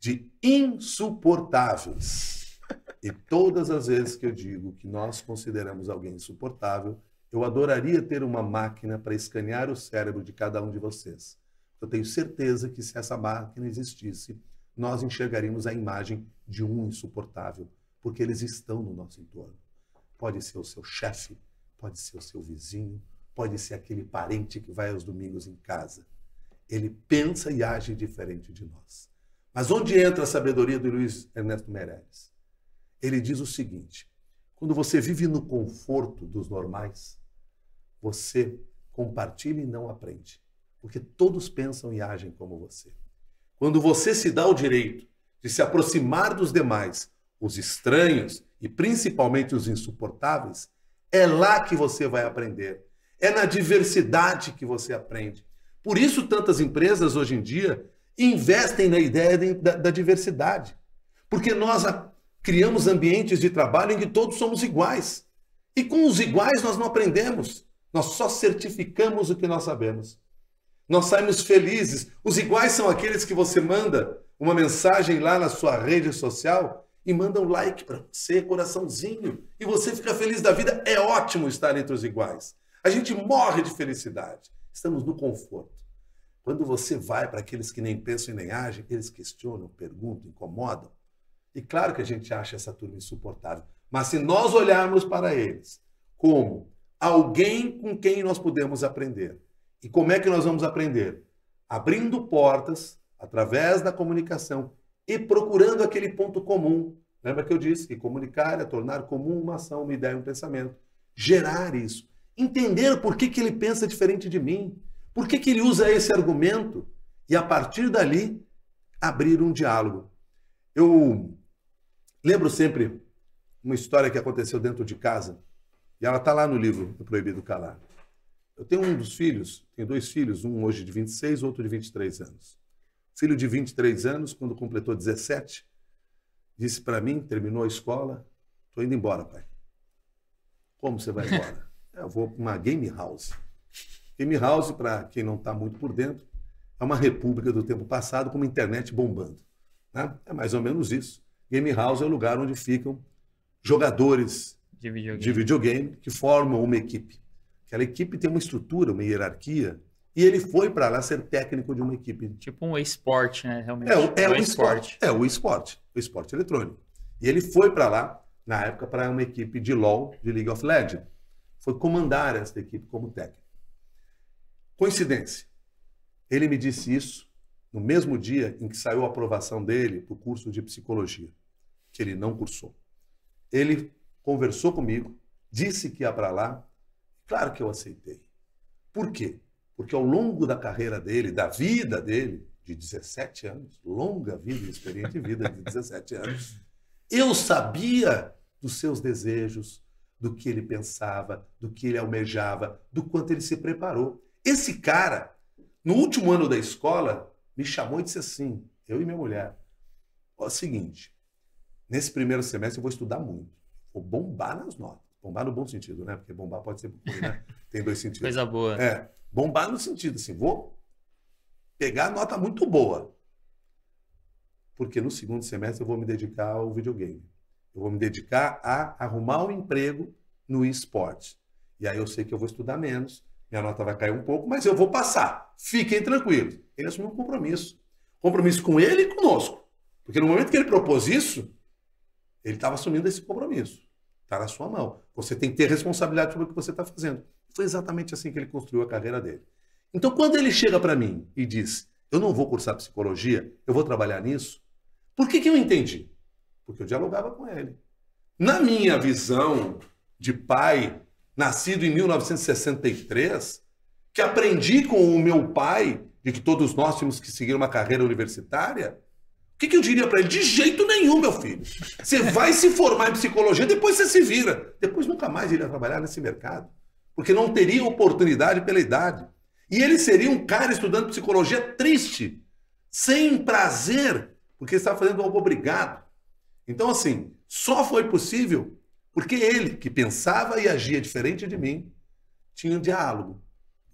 de insuportáveis. E todas as vezes que eu digo que nós consideramos alguém insuportável, eu adoraria ter uma máquina para escanear o cérebro de cada um de vocês. Eu tenho certeza que se essa máquina existisse, nós enxergaríamos a imagem de um insuportável porque eles estão no nosso entorno. Pode ser o seu chefe, pode ser o seu vizinho, pode ser aquele parente que vai aos domingos em casa. Ele pensa e age diferente de nós. Mas onde entra a sabedoria do Luiz Ernesto Meirelles? Ele diz o seguinte: quando você vive no conforto dos normais, você compartilha e não aprende, porque todos pensam e agem como você. Quando você se dá o direito de se aproximar dos demais os estranhos e principalmente os insuportáveis, é lá que você vai aprender. É na diversidade que você aprende. Por isso, tantas empresas hoje em dia investem na ideia de, da, da, diversidade. Porque nós a, criamos ambientes de trabalho em que todos somos iguais. E com os iguais nós não aprendemos, nós só certificamos o que nós sabemos. Nós saímos felizes. Os iguais são aqueles que você manda uma mensagem lá na sua rede social e manda um like para você, coraçãozinho, e você fica feliz da vida. É ótimo estar entre os iguais. A gente morre de felicidade. Estamos no conforto. Quando você vai para aqueles que nem pensam e nem agem, eles questionam, perguntam, incomodam. E claro que a gente acha essa turma insuportável. Mas se nós olharmos para eles como alguém com quem nós podemos aprender. E como é que nós vamos aprender? Abrindo portas através da comunicação e procurando aquele ponto comum. Lembra que eu disse que comunicar é tornar comum uma ação, uma ideia, um pensamento. Gerar isso. Entender por que, que ele pensa diferente de mim. Por que, que ele usa esse argumento? E a partir dali, abrir um diálogo. Eu lembro sempre uma história que aconteceu dentro de casa. E ela está lá no livro do Proibido Calar. Eu tenho um dos filhos, tenho dois filhos, um hoje de 26, outro de 23 anos. Filho de 23 anos, quando completou 17, disse para mim, terminou a escola, estou indo embora, pai. Como você vai embora? eu vou para uma game house. Game house, para quem não está muito por dentro, é uma república do tempo passado com uma internet bombando. Né? É mais ou menos isso. Game house é o lugar onde ficam jogadores de videogame. de videogame que formam uma equipe. Aquela equipe tem uma estrutura, uma hierarquia, e ele foi para lá ser técnico de uma equipe. Tipo um esporte, né? Realmente. É, o, é, é esporte. esporte. É o esporte. O esporte eletrônico. E ele foi para lá, na época, para uma equipe de LoL, de League of Legends. Foi comandar essa equipe como técnico. Coincidência. Ele me disse isso no mesmo dia em que saiu a aprovação dele para o curso de psicologia, que ele não cursou. Ele conversou comigo, disse que ia para lá. Claro que eu aceitei. Por quê? Porque ao longo da carreira dele, da vida dele, de 17 anos, longa vida, experiente vida de 17 anos, eu sabia dos seus desejos, do que ele pensava, do que ele almejava, do quanto ele se preparou. Esse cara, no último ano da escola, me chamou e disse assim, eu e minha mulher, ó, é o seguinte, nesse primeiro semestre eu vou estudar muito, vou bombar nas notas, bombar no bom sentido, né? Porque bombar pode ser, né? tem dois sentidos. Coisa boa. É, Bombar no sentido assim, vou pegar nota muito boa. Porque no segundo semestre eu vou me dedicar ao videogame. Eu vou me dedicar a arrumar um emprego no esporte. E aí eu sei que eu vou estudar menos, minha nota vai cair um pouco, mas eu vou passar. Fiquem tranquilos. Ele assumiu é um compromisso. Compromisso com ele e conosco. Porque no momento que ele propôs isso, ele estava assumindo esse compromisso. Está na sua mão. Você tem que ter responsabilidade sobre o que você está fazendo. Foi exatamente assim que ele construiu a carreira dele. Então, quando ele chega para mim e diz: Eu não vou cursar psicologia, eu vou trabalhar nisso, por que, que eu entendi? Porque eu dialogava com ele. Na minha visão de pai, nascido em 1963, que aprendi com o meu pai de que todos nós tínhamos que seguir uma carreira universitária, o que, que eu diria para ele? De jeito nenhum, meu filho. Você vai se formar em psicologia, depois você se vira. Depois nunca mais iria trabalhar nesse mercado. Porque não teria oportunidade pela idade. E ele seria um cara estudando psicologia triste, sem prazer, porque está fazendo algo obrigado. Então, assim, só foi possível porque ele, que pensava e agia diferente de mim, tinha um diálogo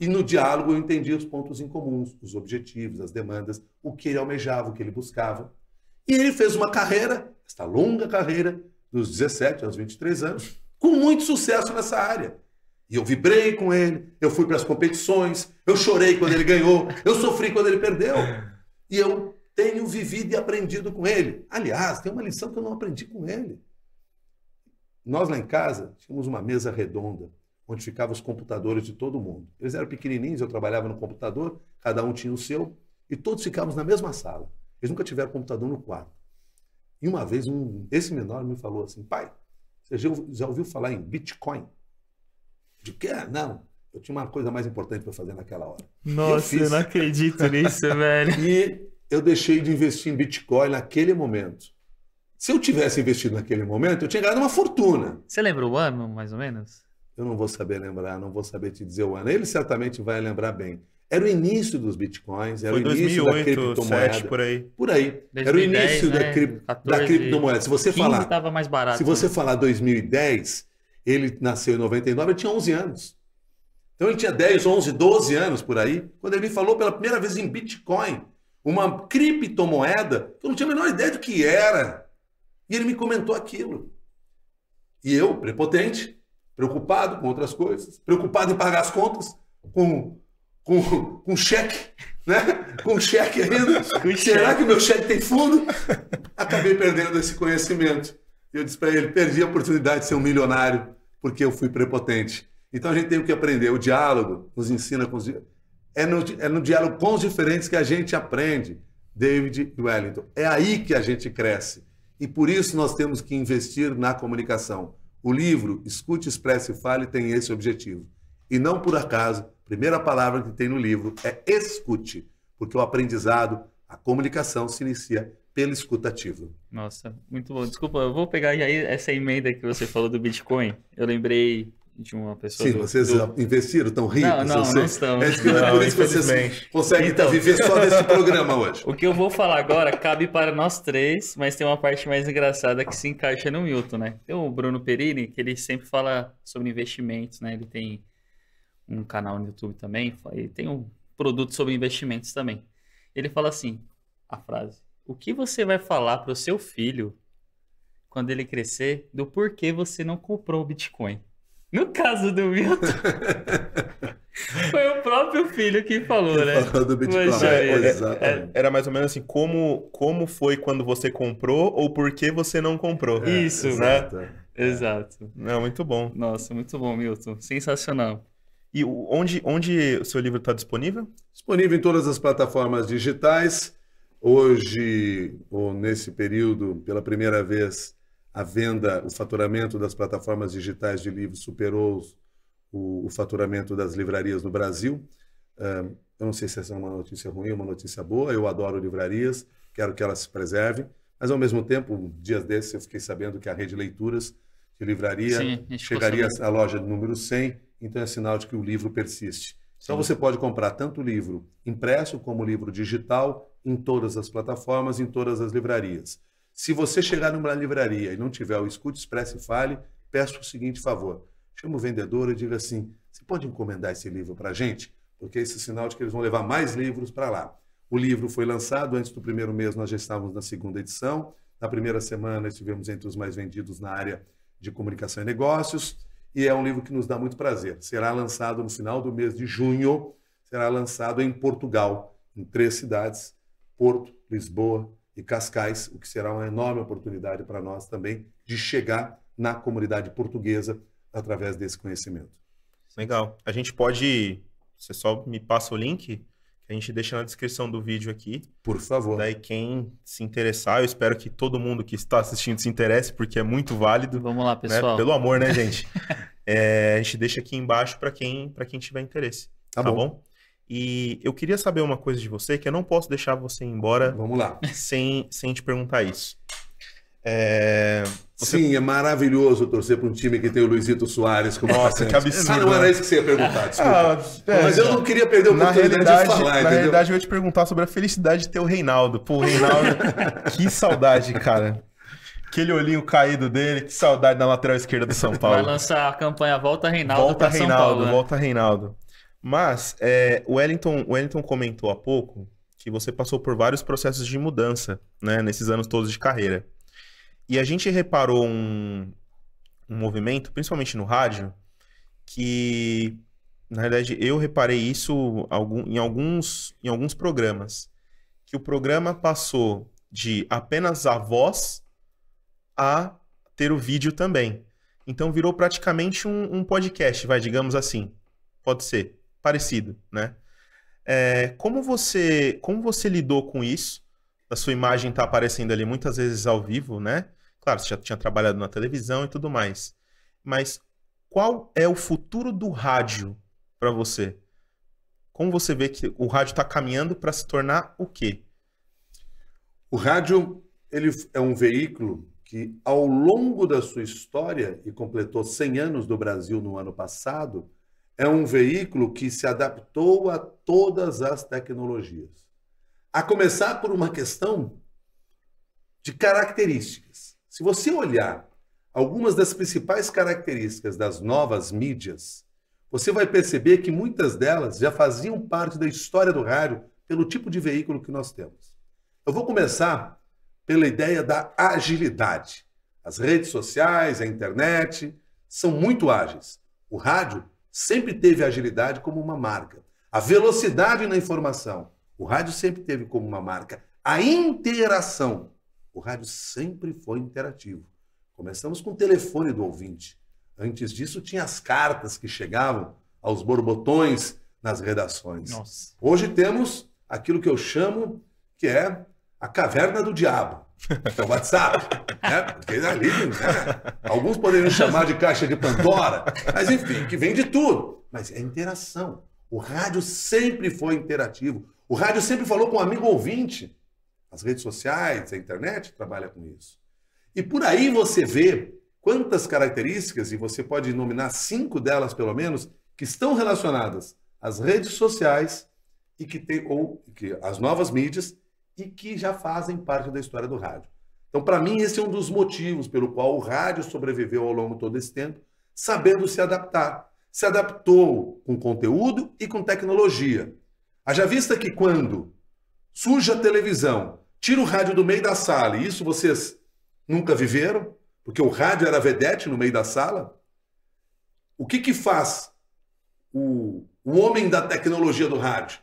e no diálogo eu entendi os pontos em comuns, os objetivos, as demandas, o que ele almejava, o que ele buscava. E ele fez uma carreira, esta longa carreira, dos 17 aos 23 anos, com muito sucesso nessa área. E eu vibrei com ele, eu fui para as competições, eu chorei quando ele ganhou, eu sofri quando ele perdeu. E eu tenho vivido e aprendido com ele. Aliás, tem uma lição que eu não aprendi com ele. Nós lá em casa tínhamos uma mesa redonda onde ficavam os computadores de todo mundo. Eles eram pequenininhos, eu trabalhava no computador, cada um tinha o seu, e todos ficávamos na mesma sala. Eles nunca tiveram computador no quarto. E uma vez, um, esse menor me falou assim: pai, você já, já ouviu falar em Bitcoin? De quê? É? Não. Eu tinha uma coisa mais importante para fazer naquela hora. Nossa, eu, eu, não acredito nisso, velho. E eu deixei de investir em Bitcoin naquele momento. Se eu tivesse investido naquele momento, eu tinha ganhado uma fortuna. Você lembra o ano, mais ou menos? Eu não vou saber lembrar, não vou saber te dizer o ano. Ele certamente vai lembrar bem. Era o início dos bitcoins, era Foi o início 2008, da criptomoeda. 7, por aí. Por aí. 2010, era o início né? da, cri... 14, da, criptomoeda. Se você falar. estava mais barato. Se você né? falar 2010, ele nasceu em 99, ele tinha 11 anos. Então ele tinha 10, 11, 12 anos por aí, quando ele me falou pela primeira vez em Bitcoin, uma criptomoeda, que eu não tinha a menor ideia do que era. E ele me comentou aquilo. E eu, prepotente, preocupado com outras coisas, preocupado em pagar as contas, com, com, com cheque, né? Com cheque ainda. Será que meu cheque tem fundo? Acabei perdendo esse conhecimento. Eu disse para ele: perdi a oportunidade de ser um milionário porque eu fui prepotente. Então a gente tem o que aprender. O diálogo nos ensina com os. É no, é no diálogo com os diferentes que a gente aprende, David e Wellington. É aí que a gente cresce. E por isso nós temos que investir na comunicação. O livro Escute, Expresse e Fale tem esse objetivo. E não por acaso, a primeira palavra que tem no livro é escute, porque o aprendizado, a comunicação se inicia pelo escutativo. Nossa, muito bom. Desculpa, eu vou pegar aí essa emenda que você falou do Bitcoin. Eu lembrei de uma pessoa. Sim, do, vocês do... investiram, estão ricos. Não, não, estão. É não, por isso vocês conseguem tá então... viver só desse programa hoje. O que eu vou falar agora cabe para nós três, mas tem uma parte mais engraçada que se encaixa no Milton, né? Tem o Bruno Perini, que ele sempre fala sobre investimentos, né? Ele tem um canal no YouTube também, ele tem um produto sobre investimentos também. Ele fala assim, a frase, o que você vai falar para o seu filho quando ele crescer do porquê você não comprou o Bitcoin? No caso do Milton, foi o próprio filho que falou, né? Falou do Bitcoin. Mas, é, é, é, era mais ou menos assim, como, como foi quando você comprou ou por que você não comprou. É, Isso, né? exato. É. Exato. Não, muito bom. Nossa, muito bom, Milton. Sensacional. E onde, onde o seu livro está disponível? Disponível em todas as plataformas digitais. Hoje, ou nesse período, pela primeira vez, a venda, o faturamento das plataformas digitais de livros superou o, o faturamento das livrarias no Brasil. Uh, eu não sei se essa é uma notícia ruim ou uma notícia boa. Eu adoro livrarias, quero que elas se preservem. Mas, ao mesmo tempo, dias desses eu fiquei sabendo que a rede Leituras de Livraria Sim, chegaria à loja número 100, então é sinal de que o livro persiste. Então, Sim. Então você pode comprar tanto livro impresso como livro digital em todas as plataformas, em todas as livrarias. Se você chegar numa livraria e não tiver o Escute, Expressa e Fale, peço o seguinte favor. Chama o vendedor e diga assim, você pode encomendar esse livro para a gente? Porque esse é sinal de que eles vão levar mais livros para lá. O livro foi lançado antes do primeiro mês, nós já estávamos na segunda edição. Na primeira semana, estivemos entre os mais vendidos na área de comunicação e negócios. E é um livro que nos dá muito prazer. Será lançado no final do mês de junho. Será lançado em Portugal, em três cidades: Porto, Lisboa e Cascais, o que será uma enorme oportunidade para nós também de chegar na comunidade portuguesa através desse conhecimento. Legal. A gente pode. Você só me passa o link que a gente deixa na descrição do vídeo aqui. Por favor. Daí quem se interessar, eu espero que todo mundo que está assistindo se interesse, porque é muito válido. Vamos lá, né? pessoal. Né? Pelo amor, né, gente? é, a gente deixa aqui embaixo para quem para quem tiver interesse. Tá, tá bom? bom? E eu queria saber uma coisa de você que eu não posso deixar você ir embora. Vamos lá. Sem, sem te perguntar isso. É, você... Sim, é maravilhoso torcer para um time que tem o Luizito Soares como Nossa, que absurdo. Ah, não era né? isso que você ia perguntar, desculpa. Ah, é, Mas eu não queria perder o oportunidade de falar, Na realidade, eu ia te perguntar sobre a felicidade de ter o Reinaldo. Pô, o Reinaldo, que saudade, cara. Aquele olhinho caído dele, que saudade da lateral esquerda do São Paulo. Vai lançar a campanha Volta Reinaldo. Volta Reinaldo, Paulo, né? Volta Reinaldo. Mas é, o Wellington, Wellington comentou há pouco que você passou por vários processos de mudança, né, nesses anos todos de carreira. E a gente reparou um, um movimento, principalmente no rádio, que na verdade eu reparei isso em alguns, em alguns programas, que o programa passou de apenas a voz a ter o vídeo também. Então virou praticamente um, um podcast, vai, digamos assim. Pode ser parecido, né? É, como você como você lidou com isso? A sua imagem está aparecendo ali muitas vezes ao vivo, né? Claro, você já tinha trabalhado na televisão e tudo mais. Mas qual é o futuro do rádio para você? Como você vê que o rádio está caminhando para se tornar o quê? O rádio ele é um veículo que, ao longo da sua história, e completou 100 anos do Brasil no ano passado, é um veículo que se adaptou a todas as tecnologias. A começar por uma questão de características. Se você olhar algumas das principais características das novas mídias, você vai perceber que muitas delas já faziam parte da história do rádio pelo tipo de veículo que nós temos. Eu vou começar pela ideia da agilidade. As redes sociais, a internet são muito ágeis. O rádio sempre teve a agilidade como uma marca. A velocidade na informação, o rádio sempre teve como uma marca. A interação, o rádio sempre foi interativo. Começamos com o telefone do ouvinte. Antes disso, tinha as cartas que chegavam aos borbotões nas redações. Nossa. Hoje temos aquilo que eu chamo que é a caverna do diabo. É o então, WhatsApp, né? Porque ali, né? Alguns poderiam chamar de caixa de Pandora, mas enfim, que vem de tudo. Mas é interação. O rádio sempre foi interativo. O rádio sempre falou com o um amigo ouvinte. As redes sociais, a internet trabalha com isso. E por aí você vê quantas características, e você pode nominar cinco delas pelo menos, que estão relacionadas às redes sociais e que tem, ou que as novas mídias e que já fazem parte da história do rádio. Então, para mim, esse é um dos motivos pelo qual o rádio sobreviveu ao longo de todo esse tempo, sabendo se adaptar. Se adaptou com conteúdo e com tecnologia. Haja vista que quando surge a televisão, tira o rádio do meio da sala, e isso vocês nunca viveram, porque o rádio era vedete no meio da sala, o que, que faz o, o homem da tecnologia do rádio?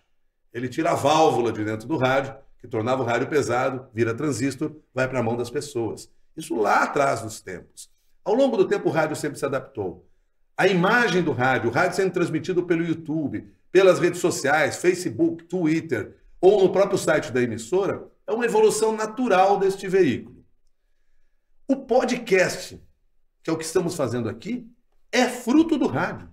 Ele tira a válvula de dentro do rádio que tornava o rádio pesado, vira transistor, vai para a mão das pessoas. Isso lá atrás dos tempos. Ao longo do tempo, o rádio sempre se adaptou. A imagem do rádio, o rádio sendo transmitido pelo YouTube, pelas redes sociais, Facebook, Twitter, ou no próprio site da emissora, é uma evolução natural deste veículo. O podcast, que é o que estamos fazendo aqui, é fruto do rádio.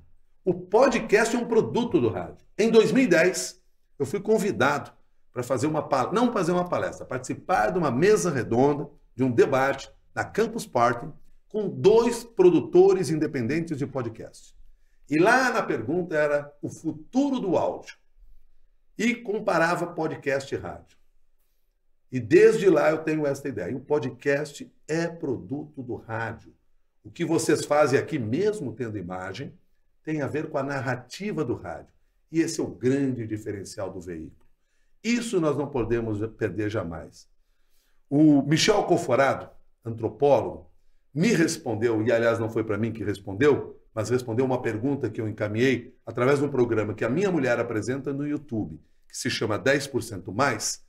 O podcast é um produto do rádio. Em 2010, eu fui convidado para fazer uma não fazer uma palestra, participar de uma mesa redonda, de um debate na Campus Party com dois produtores independentes de podcast. E lá na pergunta era o futuro do áudio. E comparava podcast e rádio. E desde lá eu tenho essa ideia. E o podcast é produto do rádio. O que vocês fazem aqui, mesmo tendo imagem, tem a ver com a narrativa do rádio. E esse é o grande diferencial do veículo. Isso nós não podemos perder jamais. O Michel Conforado, antropólogo, me respondeu, e aliás não foi para mim que respondeu, mas respondeu uma pergunta que eu encaminhei através de um programa que a minha mulher apresenta no YouTube, que se chama 10% Mais.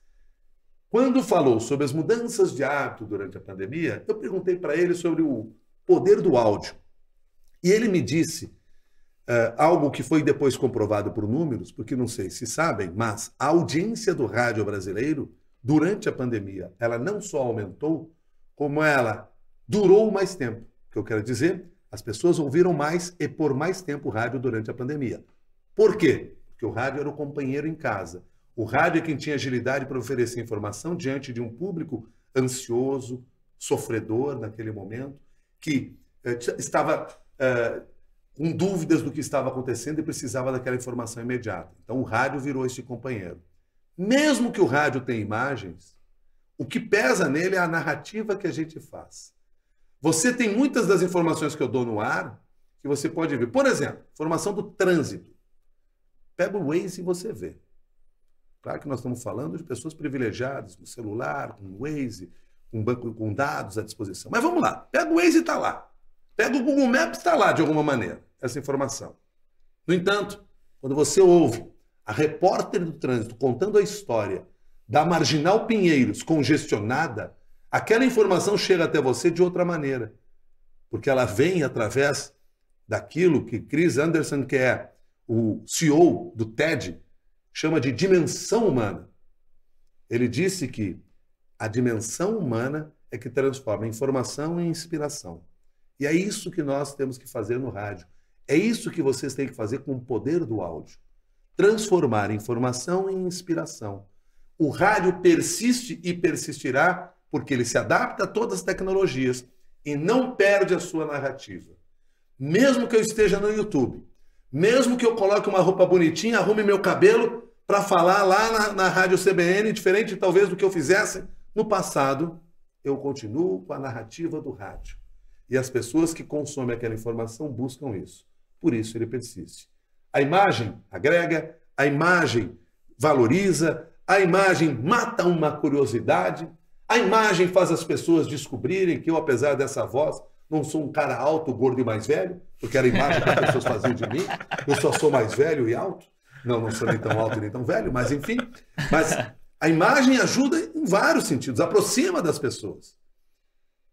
Quando falou sobre as mudanças de hábito durante a pandemia, eu perguntei para ele sobre o poder do áudio. E ele me disse Uh, algo que foi depois comprovado por números, porque não sei se sabem, mas a audiência do rádio brasileiro, durante a pandemia, ela não só aumentou, como ela durou mais tempo. O que eu quero dizer, as pessoas ouviram mais e por mais tempo o rádio durante a pandemia. Por quê? Porque o rádio era o companheiro em casa. O rádio é quem tinha agilidade para oferecer informação diante de um público ansioso, sofredor naquele momento, que uh, estava. Uh, com dúvidas do que estava acontecendo e precisava daquela informação imediata. Então o rádio virou esse companheiro. Mesmo que o rádio tenha imagens, o que pesa nele é a narrativa que a gente faz. Você tem muitas das informações que eu dou no ar que você pode ver. Por exemplo, informação do trânsito. Pega o Waze e você vê. Claro que nós estamos falando de pessoas privilegiadas, com celular, com Waze, com banco com dados à disposição. Mas vamos lá. Pega o Waze e está lá. Pega o Google Maps está lá de alguma maneira essa informação. No entanto, quando você ouve a repórter do trânsito contando a história da Marginal Pinheiros congestionada, aquela informação chega até você de outra maneira, porque ela vem através daquilo que Chris Anderson, que é o CEO do TED, chama de dimensão humana. Ele disse que a dimensão humana é que transforma informação em inspiração. E é isso que nós temos que fazer no rádio é isso que vocês têm que fazer com o poder do áudio. Transformar informação em inspiração. O rádio persiste e persistirá porque ele se adapta a todas as tecnologias e não perde a sua narrativa. Mesmo que eu esteja no YouTube, mesmo que eu coloque uma roupa bonitinha, arrume meu cabelo para falar lá na, na Rádio CBN, diferente talvez do que eu fizesse no passado, eu continuo com a narrativa do rádio. E as pessoas que consomem aquela informação buscam isso por isso ele persiste. A imagem agrega, a imagem valoriza, a imagem mata uma curiosidade, a imagem faz as pessoas descobrirem que eu, apesar dessa voz, não sou um cara alto, gordo e mais velho, porque era a imagem que as pessoas faziam de mim, eu só sou mais velho e alto. Não, não sou nem tão alto nem tão velho, mas enfim. Mas a imagem ajuda em vários sentidos, aproxima das pessoas.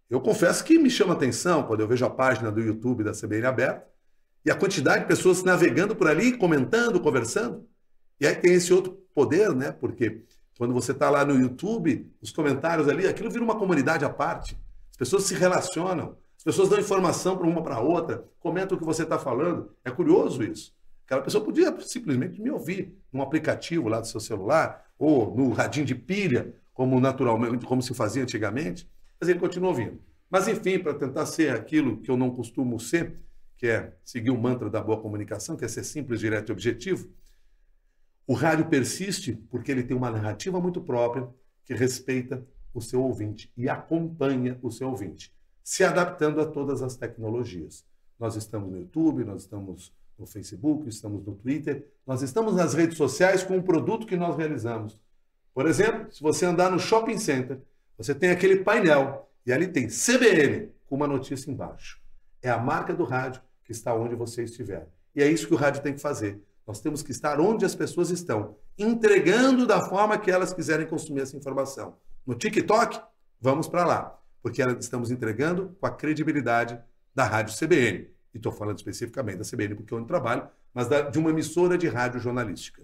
Eu confesso que me chama atenção quando eu vejo a página do YouTube da CBN aberta, e a quantidade de pessoas navegando por ali, comentando, conversando. E aí tem esse outro poder, né? Porque quando você está lá no YouTube, os comentários ali, aquilo vira uma comunidade à parte. As pessoas se relacionam, as pessoas dão informação para uma para outra, comentam o que você está falando. É curioso isso. Aquela pessoa podia simplesmente me ouvir num aplicativo lá do seu celular ou no radinho de pilha, como naturalmente, como se fazia antigamente, mas ele continua ouvindo. Mas enfim, para tentar ser aquilo que eu não costumo ser, que é seguir o mantra da boa comunicação, que é ser simples, direto e objetivo, o rádio persiste porque ele tem uma narrativa muito própria que respeita o seu ouvinte e acompanha o seu ouvinte, se adaptando a todas as tecnologias. Nós estamos no YouTube, nós estamos no Facebook, estamos no Twitter, nós estamos nas redes sociais com o produto que nós realizamos. Por exemplo, se você andar no shopping center, você tem aquele painel e ali tem CBN com uma notícia embaixo. É a marca do rádio que está onde você estiver. E é isso que o rádio tem que fazer. Nós temos que estar onde as pessoas estão, entregando da forma que elas quiserem consumir essa informação. No TikTok, vamos para lá, porque estamos entregando com a credibilidade da Rádio CBN. E estou falando especificamente da CBN, porque é onde trabalho, mas da, de uma emissora de rádio jornalística.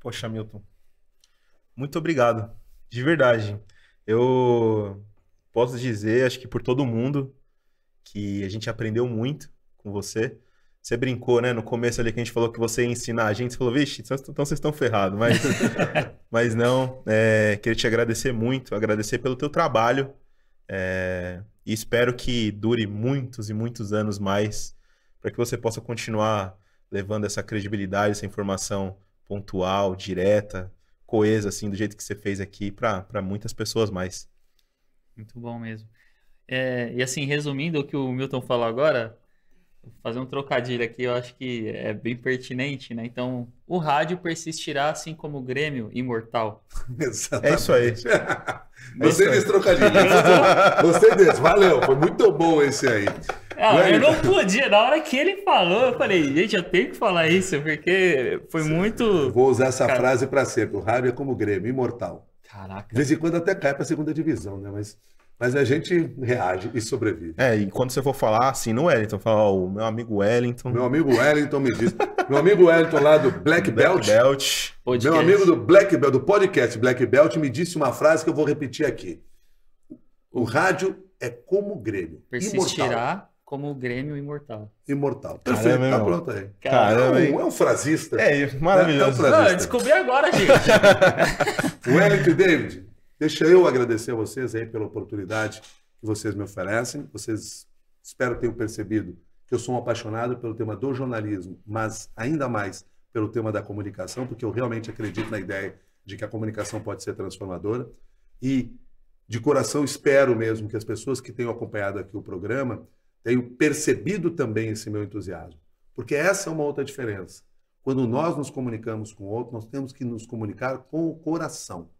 Poxa, Milton, muito obrigado. De verdade. Eu posso dizer, acho que por todo mundo, que a gente aprendeu muito com você. Você brincou, né? No começo ali que a gente falou que você ia ensinar a gente, você falou, vixe, então, então vocês estão ferrados, mas, mas não. É, queria te agradecer muito, agradecer pelo teu trabalho. É, e espero que dure muitos e muitos anos mais para que você possa continuar levando essa credibilidade, essa informação pontual, direta, coesa, assim, do jeito que você fez aqui, para muitas pessoas mais. Muito bom mesmo. É, e assim, resumindo o que o Milton falou agora, fazer um trocadilho aqui, eu acho que é bem pertinente, né? Então, o rádio persistirá assim como o Grêmio imortal. Exatamente. É isso aí. Gostei desse trocadilho. Gostei desse. Valeu, foi muito bom esse aí. Ah, eu não podia, na hora que ele falou, eu falei, gente, eu tenho que falar isso, porque foi Sim. muito. Vou usar essa frase para sempre. O rádio é como o Grêmio, imortal. Caraca. De vez em quando até cai para segunda divisão, né? Mas mas a gente reage e sobrevive. É, e quando você for falar assim no Wellington, falar, ó, o meu amigo Wellington. Meu amigo Wellington me diz. meu amigo Wellington lá do Black, Black Belt. Podcast. Meu amigo do Black Belt, do podcast Black Belt, me disse uma frase que eu vou repetir aqui. O rádio é como o Grêmio. Persistirá imortal. como o Grêmio imortal. Imortal. Perfeito, Caramba, tá pronto aí. Caramba, é, um, é um frasista. É, maravilhoso. É, é um frasista. Não, eu descobri agora, gente. Wellington David. Deixa eu agradecer a vocês aí pela oportunidade que vocês me oferecem. Vocês espero tenham percebido que eu sou um apaixonado pelo tema do jornalismo, mas ainda mais pelo tema da comunicação, porque eu realmente acredito na ideia de que a comunicação pode ser transformadora. E de coração espero mesmo que as pessoas que tenham acompanhado aqui o programa tenham percebido também esse meu entusiasmo, porque essa é uma outra diferença. Quando nós nos comunicamos com o outro, nós temos que nos comunicar com o coração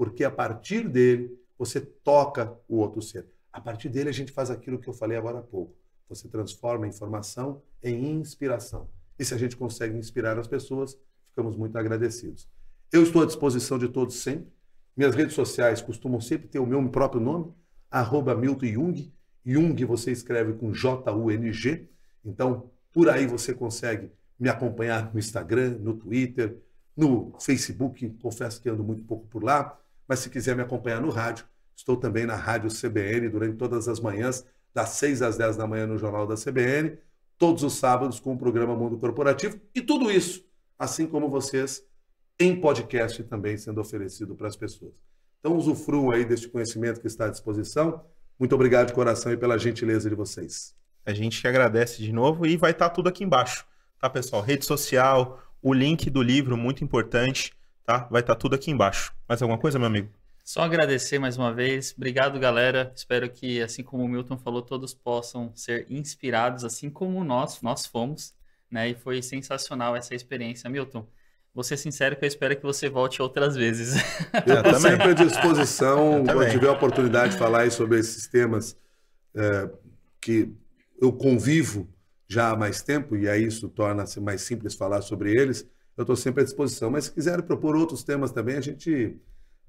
porque a partir dele você toca o outro ser. A partir dele a gente faz aquilo que eu falei agora há pouco. Você transforma a informação em inspiração. E se a gente consegue inspirar as pessoas, ficamos muito agradecidos. Eu estou à disposição de todos sempre. Minhas redes sociais costumam sempre ter o meu próprio nome, arroba Milton Jung. Jung você escreve com J-U-N-G. Então, por aí você consegue me acompanhar no Instagram, no Twitter, no Facebook. Confesso que ando muito pouco por lá. Mas se quiser me acompanhar no rádio, estou também na Rádio CBN durante todas as manhãs, das 6 às 10 da manhã no Jornal da CBN, todos os sábados com o programa Mundo Corporativo e tudo isso, assim como vocês, em podcast também sendo oferecido para as pessoas. Então usufruam aí deste conhecimento que está à disposição. Muito obrigado de coração e pela gentileza de vocês. A gente que agradece de novo e vai estar tudo aqui embaixo, tá, pessoal? Rede social, o link do livro, muito importante tá? Vai estar tá tudo aqui embaixo. Mais alguma coisa, meu amigo? Só agradecer mais uma vez. Obrigado, galera. Espero que, assim como o Milton falou, todos possam ser inspirados, assim como nós, nós fomos, né? E foi sensacional essa experiência, Milton. Vou ser sincero que eu espero que você volte outras vezes. Eu estou sempre à disposição. quando tiver a oportunidade de falar sobre esses temas é, que eu convivo já há mais tempo, e aí isso torna-se mais simples falar sobre eles, eu estou sempre à disposição. Mas se quiserem propor outros temas também, a gente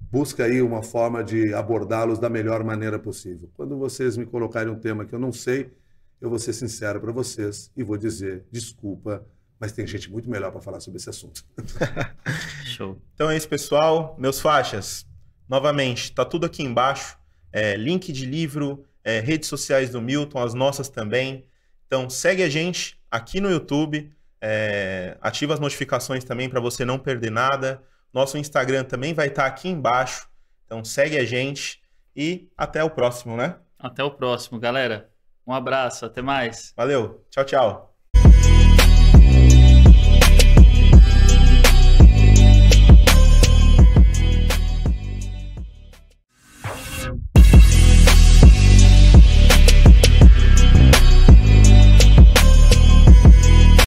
busca aí uma forma de abordá-los da melhor maneira possível. Quando vocês me colocarem um tema que eu não sei, eu vou ser sincero para vocês e vou dizer desculpa, mas tem gente muito melhor para falar sobre esse assunto. Show. Então é isso, pessoal. Meus faixas, novamente, está tudo aqui embaixo. É, link de livro, é, redes sociais do Milton, as nossas também. Então segue a gente aqui no YouTube é, ativa as notificações também para você não perder nada. Nosso Instagram também vai estar tá aqui embaixo. Então segue a gente e até o próximo, né? Até o próximo, galera. Um abraço, até mais. Valeu, tchau, tchau.